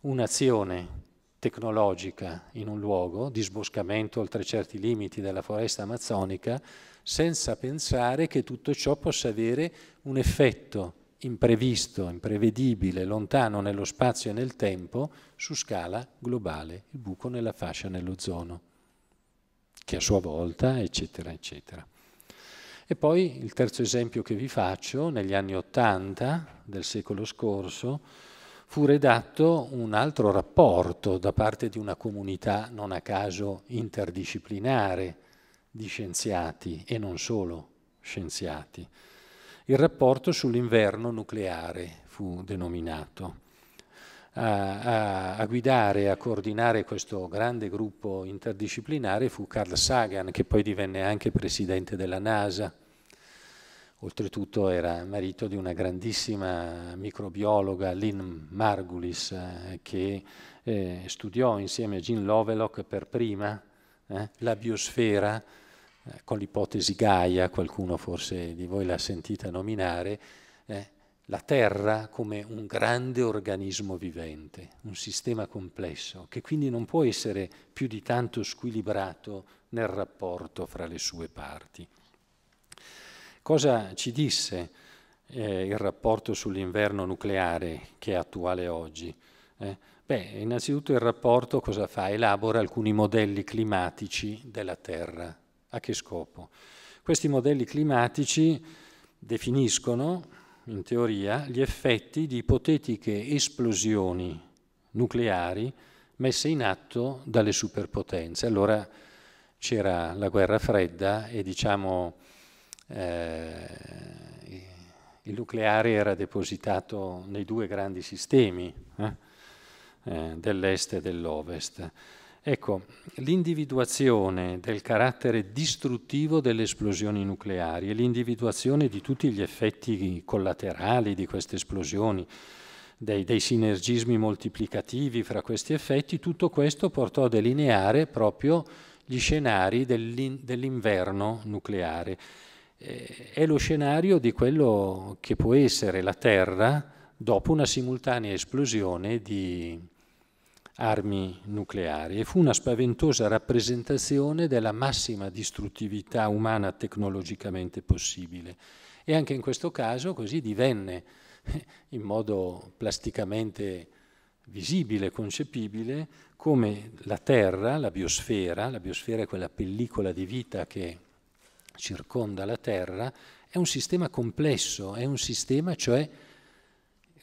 un'azione tecnologica in un luogo, disboscamento oltre certi limiti della foresta amazzonica, senza pensare che tutto ciò possa avere un effetto imprevisto, imprevedibile, lontano nello spazio e nel tempo, su scala globale, il buco nella fascia nell'ozono, che a sua volta, eccetera, eccetera. E poi il terzo esempio che vi faccio, negli anni Ottanta del secolo scorso, fu redatto un altro rapporto da parte di una comunità non a caso interdisciplinare di scienziati e non solo scienziati. Il rapporto sull'inverno nucleare fu denominato. A, a, a guidare e a coordinare questo grande gruppo interdisciplinare fu Carl Sagan, che poi divenne anche presidente della NASA Oltretutto era marito di una grandissima microbiologa, Lynn Margulis, eh, che eh, studiò insieme a Jean Lovelock per prima eh, la biosfera eh, con l'ipotesi Gaia, qualcuno forse di voi l'ha sentita nominare, eh, la Terra come un grande organismo vivente, un sistema complesso, che quindi non può essere più di tanto squilibrato nel rapporto fra le sue parti. Cosa ci disse eh, il rapporto sull'inverno nucleare che è attuale oggi? Eh, beh, innanzitutto il rapporto cosa fa? Elabora alcuni modelli climatici della Terra. A che scopo? Questi modelli climatici definiscono, in teoria, gli effetti di ipotetiche esplosioni nucleari messe in atto dalle superpotenze. Allora c'era la guerra fredda e diciamo eh, il nucleare era depositato nei due grandi sistemi eh, eh, dell'est e dell'ovest. Ecco, l'individuazione del carattere distruttivo delle esplosioni nucleari e l'individuazione di tutti gli effetti collaterali di queste esplosioni, dei, dei, sinergismi moltiplicativi fra questi effetti, tutto questo portò a delineare proprio gli scenari dell'inverno nucleare eh, è lo scenario di quello che può essere la Terra dopo una simultanea esplosione di armi nucleari e fu una spaventosa rappresentazione della massima distruttività umana tecnologicamente possibile. E anche in questo caso così divenne eh, in modo plasticamente visibile, concepibile, come la Terra, la biosfera, la biosfera è quella pellicola di vita che circonda la Terra, è un sistema complesso, è un sistema cioè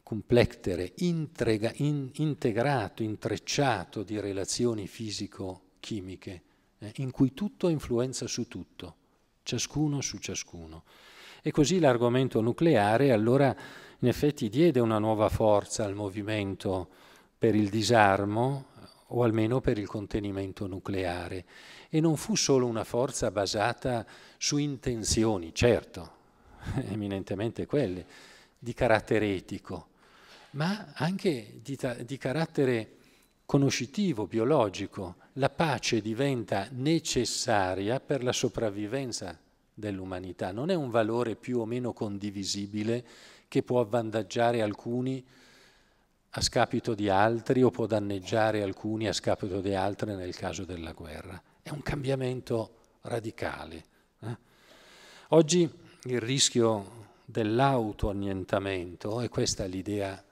complettere, integra, in, integrato, intrecciato di relazioni fisico-chimiche, eh, in cui tutto influenza su tutto, ciascuno su ciascuno. E così l'argomento nucleare allora in effetti diede una nuova forza al movimento per il disarmo o almeno per il contenimento nucleare e non fu solo una forza basata su intenzioni, certo, eminentemente quelle, di carattere etico, ma anche di, di carattere conoscitivo, biologico. La pace diventa necessaria per la sopravvivenza dell'umanità, non è un valore più o meno condivisibile che può avvantaggiare alcuni a scapito di altri o può danneggiare alcuni a scapito di altri nel caso della guerra. È un cambiamento radicale. Eh? Oggi il rischio dell'autoannientamento, e questa è l'idea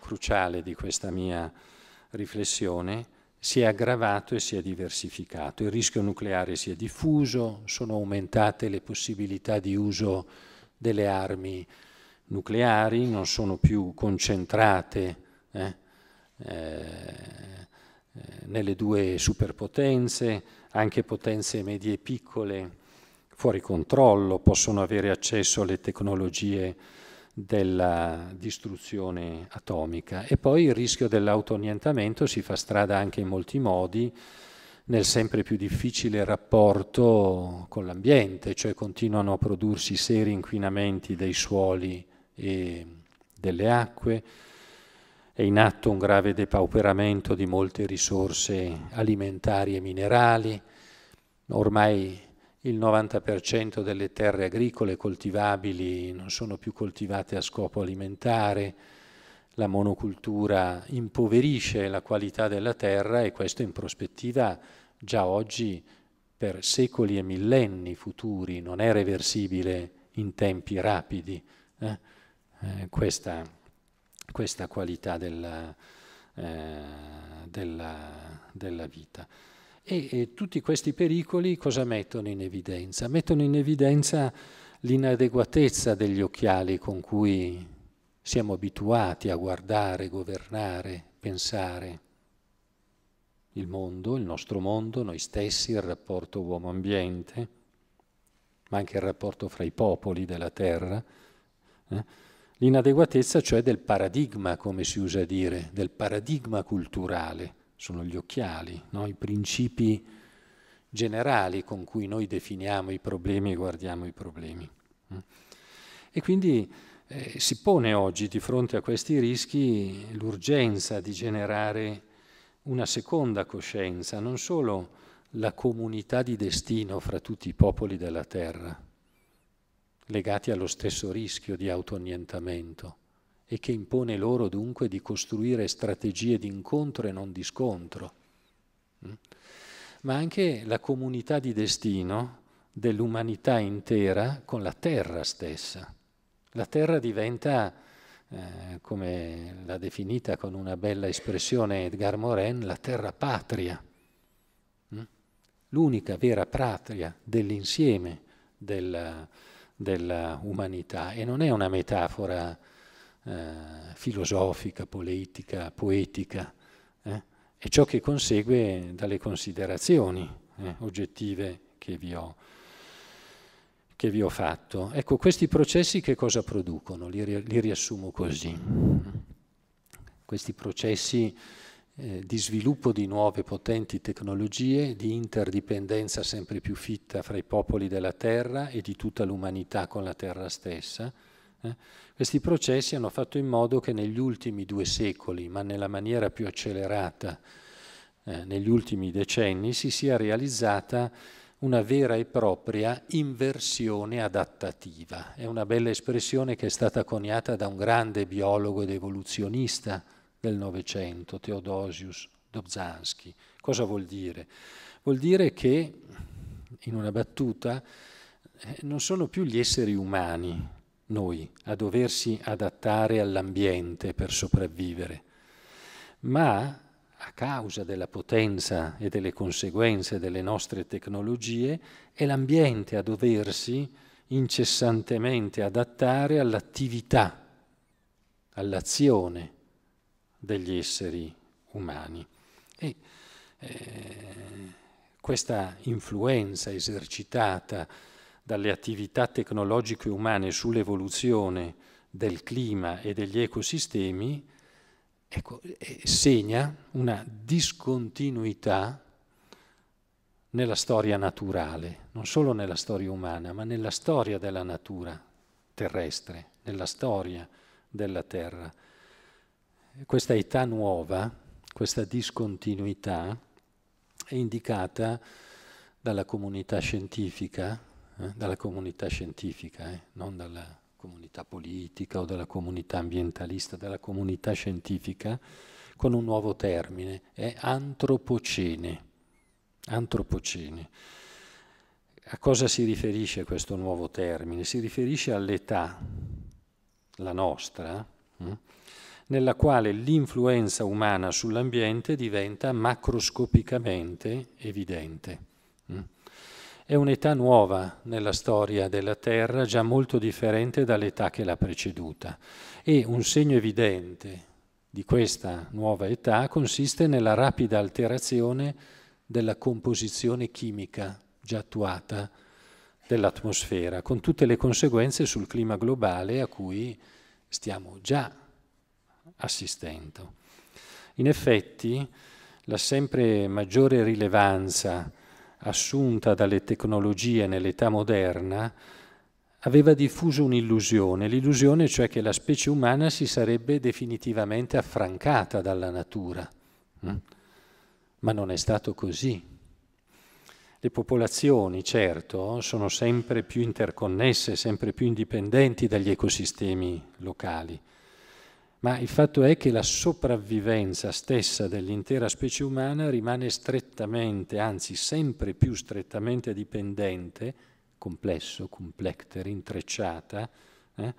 cruciale di questa mia riflessione, si è aggravato e si è diversificato. Il rischio nucleare si è diffuso, sono aumentate le possibilità di uso delle armi nucleari, non sono più concentrate eh, eh, eh, nelle due superpotenze, anche potenze medie e piccole fuori controllo possono avere accesso alle tecnologie della distruzione atomica e poi il rischio dell'autoorientamento si fa strada anche in molti modi nel sempre più difficile rapporto con l'ambiente, cioè continuano a prodursi seri inquinamenti dei suoli e delle acque, è in atto un grave depauperamento di molte risorse alimentari e minerali. Ormai il 90% delle terre agricole coltivabili non sono più coltivate a scopo alimentare. La monocultura impoverisce la qualità della terra e questo in prospettiva già oggi per secoli e millenni futuri, non è reversibile in tempi rapidi. Eh? Eh, questa questa qualità della, eh, della, della vita. E, e, tutti questi pericoli cosa mettono in evidenza? Mettono in evidenza l'inadeguatezza degli occhiali con cui siamo abituati a guardare, governare, pensare il mondo, il nostro mondo, noi stessi, il rapporto uomo-ambiente, ma anche il rapporto fra i popoli della terra. Eh? l'inadeguatezza cioè del paradigma, come si usa a dire, del paradigma culturale, sono gli occhiali, no? i principi generali con cui noi definiamo i problemi e guardiamo i problemi. Mm. E quindi eh, si pone oggi di fronte a questi rischi l'urgenza di generare una seconda coscienza, non solo la comunità di destino fra tutti i popoli della terra, legati allo stesso rischio di autoannientamento e che impone loro dunque di costruire strategie di incontro e non di scontro. Mm? Ma anche la comunità di destino dell'umanità intera con la terra stessa. La terra diventa, eh, come l'ha definita con una bella espressione Edgar Morin, la terra patria, mm? l'unica vera patria dell'insieme della, dell'umanità e non è una metafora eh, filosofica, politica, poetica, eh? è ciò che consegue dalle considerazioni eh, oggettive che vi, ho, che vi, ho, fatto. Ecco, questi processi che cosa producono? Li, li riassumo così. Questi processi eh, di sviluppo di nuove potenti tecnologie, di interdipendenza sempre più fitta fra i popoli della Terra e di tutta l'umanità con la Terra stessa, eh, questi processi hanno fatto in modo che negli ultimi due secoli, ma nella maniera più accelerata eh, negli ultimi decenni, si sia realizzata una vera e propria inversione adattativa. È una bella espressione che è stata coniata da un grande biologo ed evoluzionista, del Novecento, Teodosius, Dobzhansky. Cosa vuol dire? Vuol dire che, in una battuta, eh, non sono più gli esseri umani, noi, a doversi adattare all'ambiente per sopravvivere, ma a causa della potenza e delle conseguenze delle nostre tecnologie, è l'ambiente a doversi incessantemente adattare all'attività, all'azione degli esseri umani. E eh, questa influenza esercitata dalle attività tecnologiche umane sull'evoluzione del clima e degli ecosistemi ecco, eh, segna una discontinuità nella storia naturale, non solo nella storia umana, ma nella storia della natura terrestre, nella storia della Terra questa età nuova, questa discontinuità è indicata dalla comunità scientifica, eh, dalla comunità scientifica, eh, non dalla comunità politica o dalla comunità ambientalista, dalla comunità scientifica, con un nuovo termine, è antropocene. Antropocene. A cosa si riferisce questo nuovo termine? Si riferisce all'età, la nostra, eh? nella quale l'influenza umana sull'ambiente diventa macroscopicamente evidente. Mm. È un'età nuova nella storia della Terra, già molto differente dall'età che l'ha preceduta e un segno evidente di questa nuova età consiste nella rapida alterazione della composizione chimica già attuata dell'atmosfera, con tutte le conseguenze sul clima globale a cui stiamo già assistendo. In effetti, la sempre maggiore rilevanza assunta dalle tecnologie nell'età moderna aveva diffuso un'illusione, l'illusione cioè che la specie umana si sarebbe definitivamente affrancata dalla natura, mm? ma non è stato così. Le popolazioni, certo, sono sempre più interconnesse, sempre più indipendenti dagli ecosistemi locali ma il fatto è che la sopravvivenza stessa dell'intera specie umana rimane strettamente, anzi sempre più strettamente dipendente, complesso, complectere, intrecciata, eh,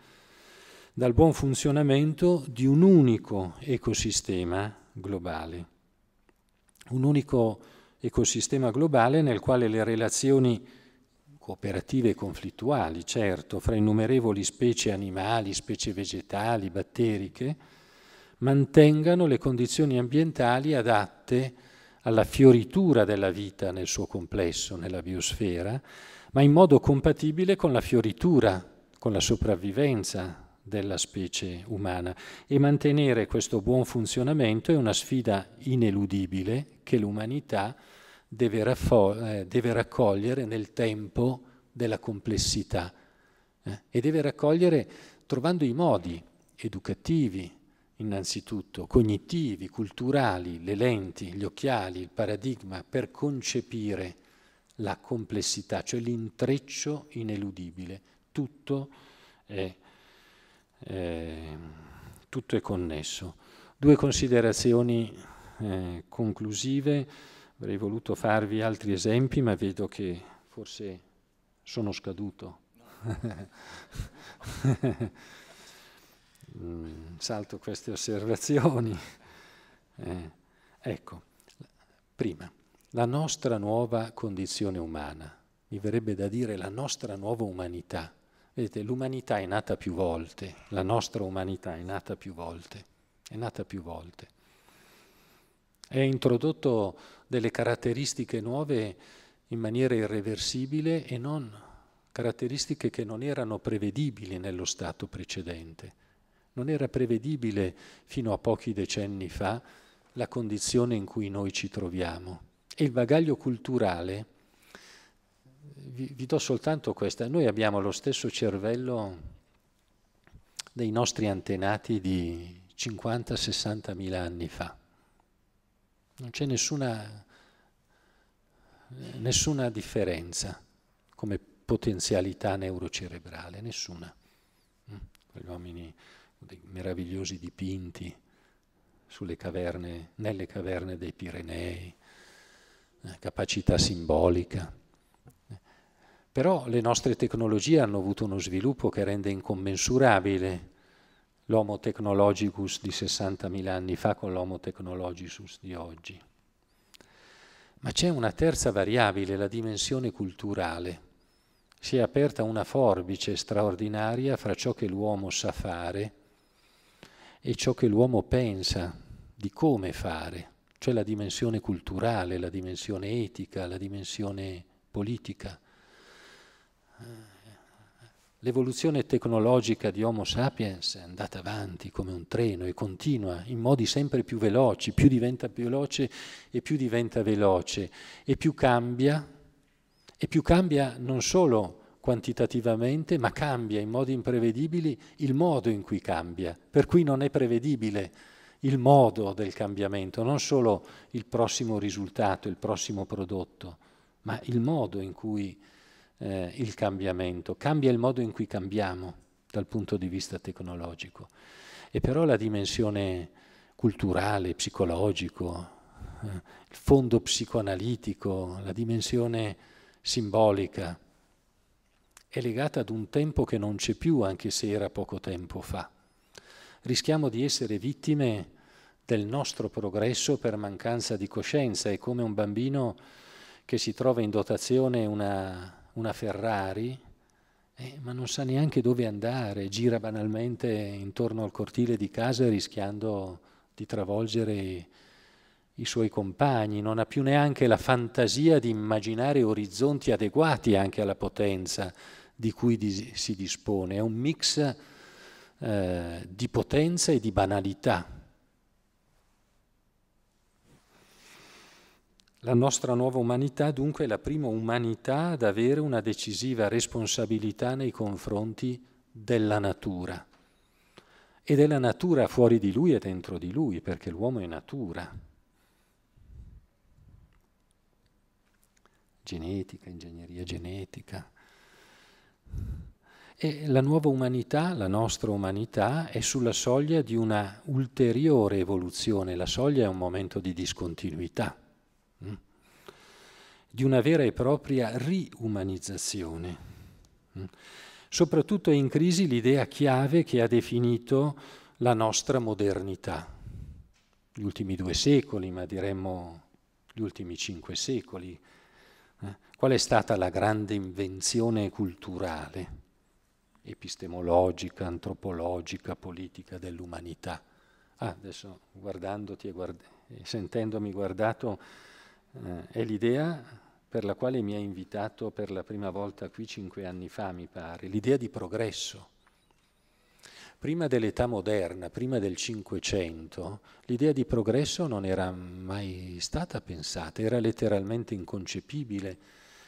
dal buon funzionamento di un unico ecosistema globale. Un unico ecosistema globale nel quale le relazioni cooperative e conflittuali, certo, fra innumerevoli specie animali, specie vegetali, batteriche, mantengano le condizioni ambientali adatte alla fioritura della vita nel suo complesso, nella biosfera, ma in modo compatibile con la fioritura, con la sopravvivenza della specie umana e mantenere questo buon funzionamento è una sfida ineludibile che l'umanità ha deve, eh, deve raccogliere nel tempo della complessità eh? e deve raccogliere trovando i modi educativi, innanzitutto, cognitivi, culturali, le lenti, gli occhiali, il paradigma, per concepire la complessità, cioè l'intreccio ineludibile. Tutto è, eh, tutto è connesso. Due considerazioni eh, conclusive. Avrei voluto farvi altri esempi, ma vedo che forse sono scaduto. Mm, salto queste osservazioni. Eh, ecco, prima, la nostra nuova condizione umana, mi verrebbe da dire la nostra nuova umanità. Vedete, l'umanità è nata più volte, la nostra umanità è nata più volte, è nata più volte. È introdotto delle caratteristiche nuove in maniera irreversibile e non caratteristiche che non erano prevedibili nello stato precedente. Non era prevedibile fino a pochi decenni fa la condizione in cui noi ci troviamo. E il bagaglio culturale, vi, vi do soltanto questa, noi abbiamo lo stesso cervello dei nostri antenati di 50-60 mila anni fa non c'è nessuna, nessuna differenza come potenzialità neurocerebrale, nessuna. Mm, Gli uomini dei meravigliosi dipinti caverne, nelle caverne dei Pirenei, eh, capacità simbolica. Eh, però le nostre tecnologie hanno avuto uno sviluppo che rende incommensurabile l'Homo Technologicus di 60.000 anni fa con l'Homo Technologicus di oggi. Ma c'è una terza variabile, la dimensione culturale. Si è aperta una forbice straordinaria fra ciò che l'uomo sa fare e ciò che l'uomo pensa di come fare, cioè la dimensione culturale, la dimensione etica, la dimensione politica. L'evoluzione tecnologica di Homo sapiens è andata avanti come un treno e continua in modi sempre più veloci, più diventa più veloce e più diventa veloce e più cambia, e più cambia non solo quantitativamente, ma cambia in modi imprevedibili il modo in cui cambia, per cui non è prevedibile il modo del cambiamento, non solo il prossimo risultato, il prossimo prodotto, ma il modo in cui eh, il cambiamento, cambia il modo in cui cambiamo dal punto di vista tecnologico. E però la dimensione culturale, psicologico, eh, il fondo psicoanalitico, la dimensione simbolica, è legata ad un tempo che non c'è più, anche se era poco tempo fa. Rischiamo di essere vittime del nostro progresso per mancanza di coscienza, è come un bambino che si trova in dotazione una una Ferrari, eh, ma non sa neanche dove andare, gira banalmente intorno al cortile di casa rischiando di travolgere i suoi compagni, non ha più neanche la fantasia di immaginare orizzonti adeguati anche alla potenza di cui dis- si dispone, è un mix eh, di potenza e di banalità. La nostra nuova umanità dunque è la prima umanità ad avere una decisiva responsabilità nei confronti della natura. E della natura fuori di lui e dentro di lui, perché l'uomo è natura. Genetica, ingegneria genetica. E la nuova umanità, la nostra umanità, è sulla soglia di una ulteriore evoluzione. La soglia è un momento di discontinuità di una vera e propria riumanizzazione. Mm. Soprattutto è in crisi l'idea chiave che ha definito la nostra modernità, gli ultimi due secoli, ma diremmo gli ultimi cinque secoli. Eh? Qual è stata la grande invenzione culturale, epistemologica, antropologica, politica dell'umanità? Ah, adesso guardandoti e, guard- sentendomi guardato, eh, è l'idea per la quale mi ha invitato per la prima volta qui cinque anni fa, mi pare, l'idea di progresso. Prima dell'età moderna, prima del Cinquecento, l'idea di progresso non era mai stata pensata, era letteralmente inconcepibile.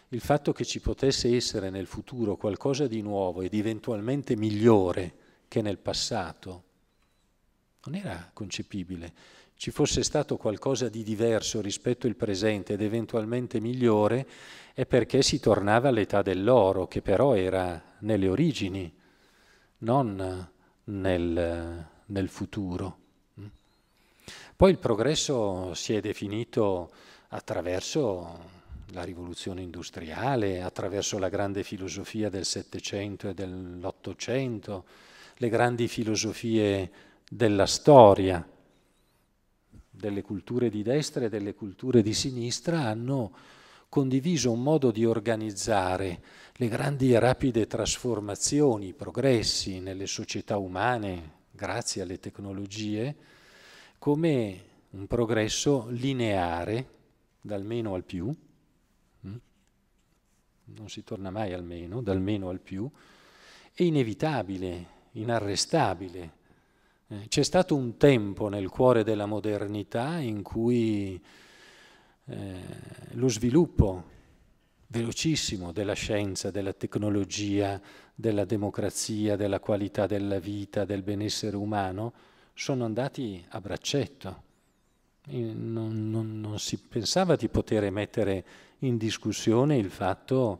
Il fatto che ci potesse essere nel futuro qualcosa di nuovo ed eventualmente migliore che nel passato non era concepibile ci fosse stato qualcosa di diverso rispetto al presente ed eventualmente migliore, è perché si tornava all'età dell'oro, che però era nelle origini, non nel, nel futuro. Poi il progresso si è definito attraverso la rivoluzione industriale, attraverso la grande filosofia del Settecento e dell'Ottocento, le grandi filosofie della storia delle culture di destra e delle culture di sinistra hanno condiviso un modo di organizzare le grandi e rapide trasformazioni, i progressi nelle società umane grazie alle tecnologie come un progresso lineare dal meno al più, mm? non si torna mai al meno, dal meno al più, è inevitabile, inarrestabile. Eh, c'è stato un tempo nel cuore della modernità in cui eh, lo sviluppo velocissimo della scienza, della tecnologia, della democrazia, della qualità della vita, del benessere umano, sono andati a braccetto. Eh, non, non, non si pensava di poter mettere in discussione il fatto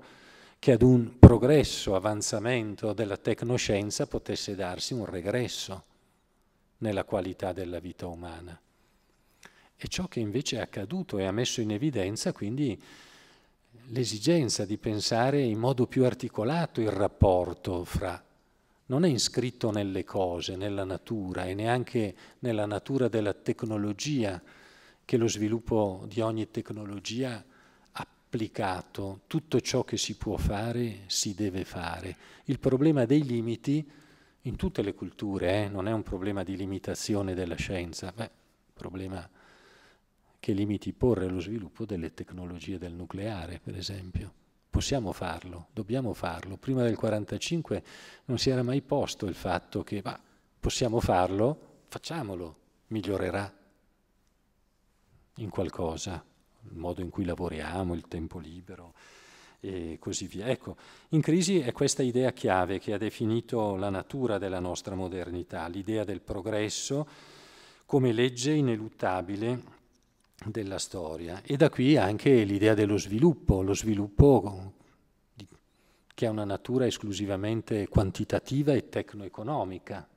che ad un progresso, avanzamento della tecnoscienza potesse darsi un regresso nella qualità della vita umana. E ciò che invece è accaduto e ha messo in evidenza quindi l'esigenza di pensare in modo più articolato il rapporto fra non è iscritto nelle cose, nella natura e neanche nella natura della tecnologia che lo sviluppo di ogni tecnologia applicato, tutto ciò che si può fare si deve fare. Il problema dei limiti in tutte le culture, eh, non è un problema di limitazione della scienza, è un problema che limiti porre lo sviluppo delle tecnologie del nucleare, per esempio. Possiamo farlo, dobbiamo farlo. Prima del 1945 non si era mai posto il fatto che bah, possiamo farlo, facciamolo, migliorerà in qualcosa, il modo in cui lavoriamo, il tempo libero e così via. Ecco, in crisi è questa idea chiave che ha definito la natura della nostra modernità, l'idea del progresso come legge ineluttabile della storia e da qui anche l'idea dello sviluppo, lo sviluppo che ha una natura esclusivamente quantitativa e tecno-economica,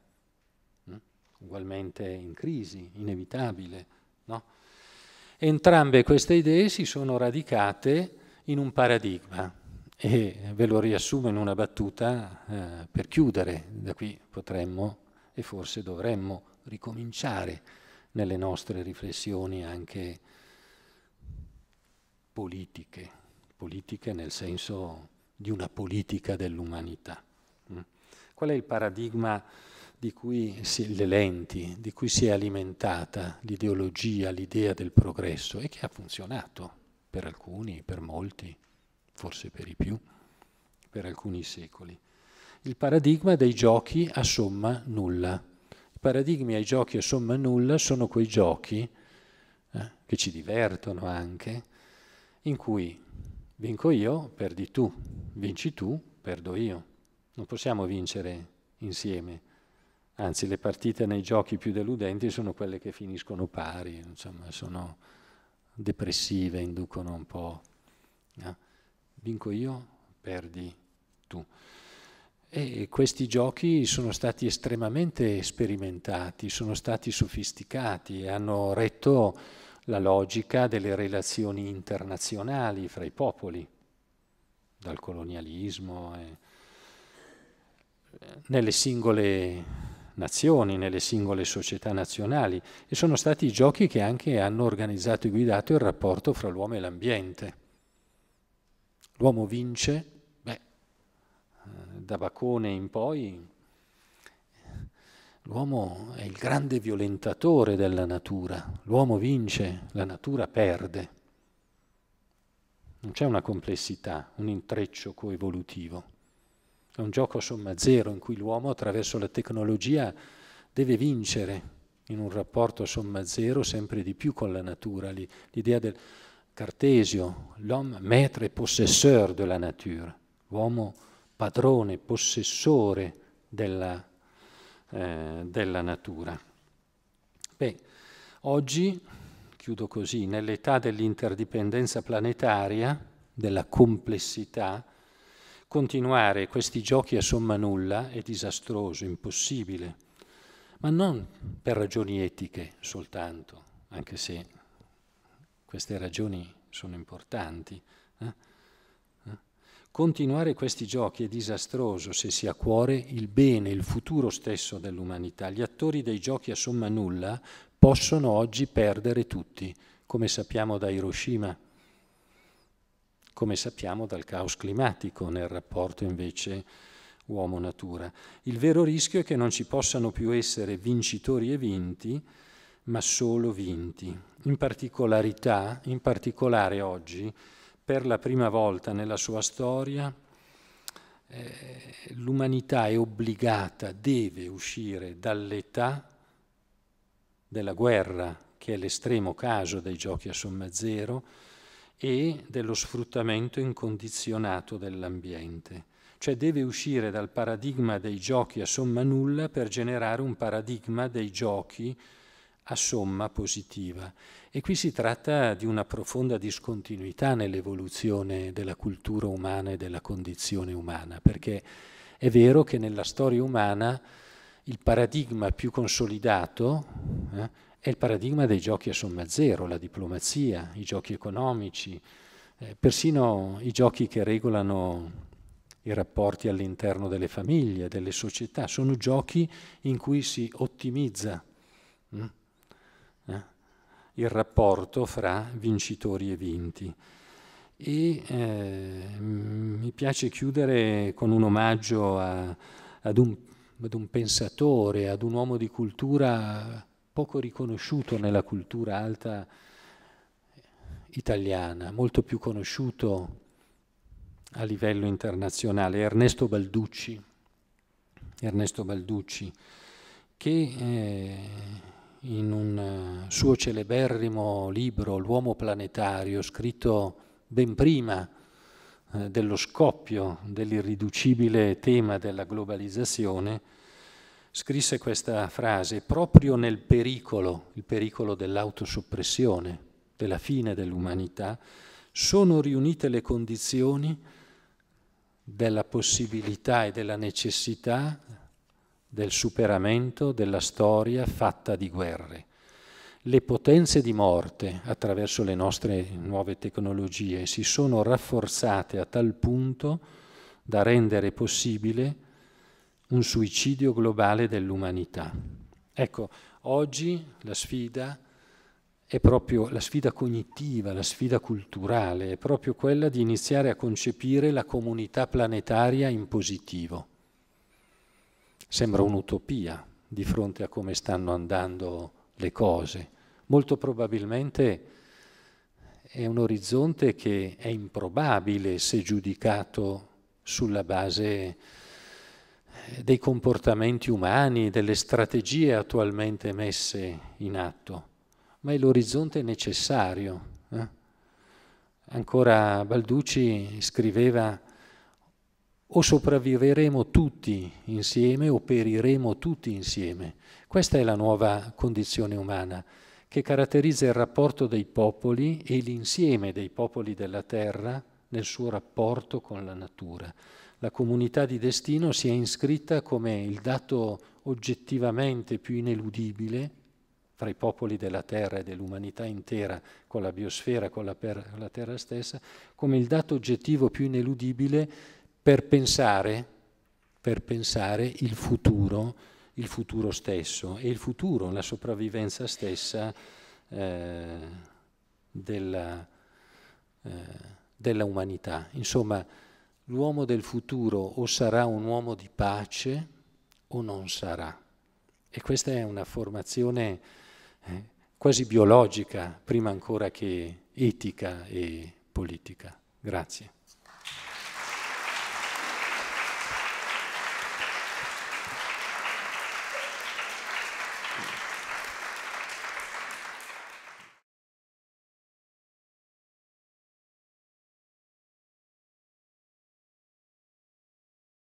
mm? ugualmente in crisi, inevitabile. No? Entrambe queste idee si sono radicate in un paradigma e ve lo riassumo in una battuta eh, per chiudere, da qui potremmo e forse dovremmo ricominciare nelle nostre riflessioni anche politiche, politiche nel senso di una politica dell'umanità. Mm. Qual è il paradigma di cui si, le lenti, di cui si è alimentata l'ideologia, l'idea del progresso e che ha funzionato per alcuni, per molti, forse per i più, per alcuni secoli. Il paradigma dei giochi a somma nulla. I paradigmi ai giochi a somma nulla sono quei giochi eh, che ci divertono anche, in cui vinco io, perdi tu, vinci tu, perdo io. Non possiamo vincere insieme. Anzi, le partite nei giochi più deludenti sono quelle che finiscono pari, insomma, sono depressive, inducono un po'. No? Vinco io, perdi tu. E questi giochi sono stati estremamente sperimentati, sono stati sofisticati e hanno retto la logica delle relazioni internazionali fra i popoli, dal colonialismo. E eh, nelle singole nazioni, nelle singole società nazionali e sono stati i giochi che anche hanno organizzato e guidato il rapporto fra l'uomo e l'ambiente. L'uomo vince, beh, eh, da Bacone in poi, l'uomo è il grande violentatore della natura, l'uomo vince, la natura perde. Non c'è una complessità, un intreccio coevolutivo. È un gioco a somma zero in cui l'uomo attraverso la tecnologia deve vincere in un rapporto a somma zero sempre di più con la natura. L'idea del Cartesio, l'homme maître possesseur de la nature, l'uomo padrone, possessore della, eh, della natura. Beh, oggi, chiudo così, nell'età dell'interdipendenza planetaria, della complessità, Continuare questi giochi a somma nulla è disastroso, impossibile, ma non per ragioni etiche soltanto, anche se queste ragioni sono importanti. Eh? eh? Continuare questi giochi è disastroso se si ha a cuore il bene, il futuro stesso dell'umanità. Gli attori dei giochi a somma nulla possono oggi perdere tutti, come sappiamo da Hiroshima come sappiamo dal caos climatico nel rapporto invece uomo-natura. Il vero rischio è che non ci possano più essere vincitori e vinti, ma solo vinti. In particolarità, in particolare oggi, per la prima volta nella sua storia, eh, l'umanità è obbligata, deve uscire dall'età della guerra, che è l'estremo caso dei giochi a somma zero, e dello sfruttamento incondizionato dell'ambiente. Cioè deve uscire dal paradigma dei giochi a somma nulla per generare un paradigma dei giochi a somma positiva. E qui si tratta di una profonda discontinuità nell'evoluzione della cultura umana e della condizione umana, perché è vero che nella storia umana il paradigma più consolidato eh, è il paradigma dei giochi a somma zero, la diplomazia, i giochi economici, eh, persino i giochi che regolano i rapporti all'interno delle famiglie, delle società, sono giochi in cui si ottimizza mh, mm, eh, il rapporto fra vincitori e vinti. E eh, mi piace chiudere con un omaggio a, ad, un, ad, un, pensatore, ad un uomo di cultura poco riconosciuto nella cultura alta italiana, molto più conosciuto a livello internazionale, Ernesto Balducci, Ernesto Balducci che eh, in un eh, suo celeberrimo libro L'uomo planetario, scritto ben prima eh, dello scoppio dell'irriducibile tema della globalizzazione, scrisse questa frase proprio nel pericolo, il pericolo dell'autosoppressione, della fine dell'umanità, sono riunite le condizioni della possibilità e della necessità del superamento della storia fatta di guerre. Le potenze di morte, attraverso le nostre nuove tecnologie, si sono rafforzate a tal punto da rendere possibile un suicidio globale dell'umanità. Ecco, oggi la sfida è proprio la sfida cognitiva, la sfida culturale, è proprio quella di iniziare a concepire la comunità planetaria in positivo. Sembra un'utopia di fronte a come stanno andando le cose. Molto probabilmente è un orizzonte che è improbabile se giudicato sulla base dei comportamenti umani, delle strategie attualmente messe in atto, ma è l'orizzonte necessario. Eh? Ancora Balducci scriveva o sopravviveremo tutti insieme o periremo tutti insieme. Questa è la nuova condizione umana che caratterizza il rapporto dei popoli e l'insieme dei popoli della terra nel suo rapporto con la natura la comunità di destino si è iscritta come il dato oggettivamente più ineludibile fra i popoli della Terra e dell'umanità intera, con la biosfera, con la, per- la Terra stessa, come il dato oggettivo più ineludibile per pensare, per pensare il futuro, il futuro stesso e il futuro, la sopravvivenza stessa eh, della, eh, della umanità. Insomma, L'uomo del futuro o sarà un uomo di pace o non sarà. E questa è una formazione eh, quasi biologica, prima ancora che etica e politica. Grazie.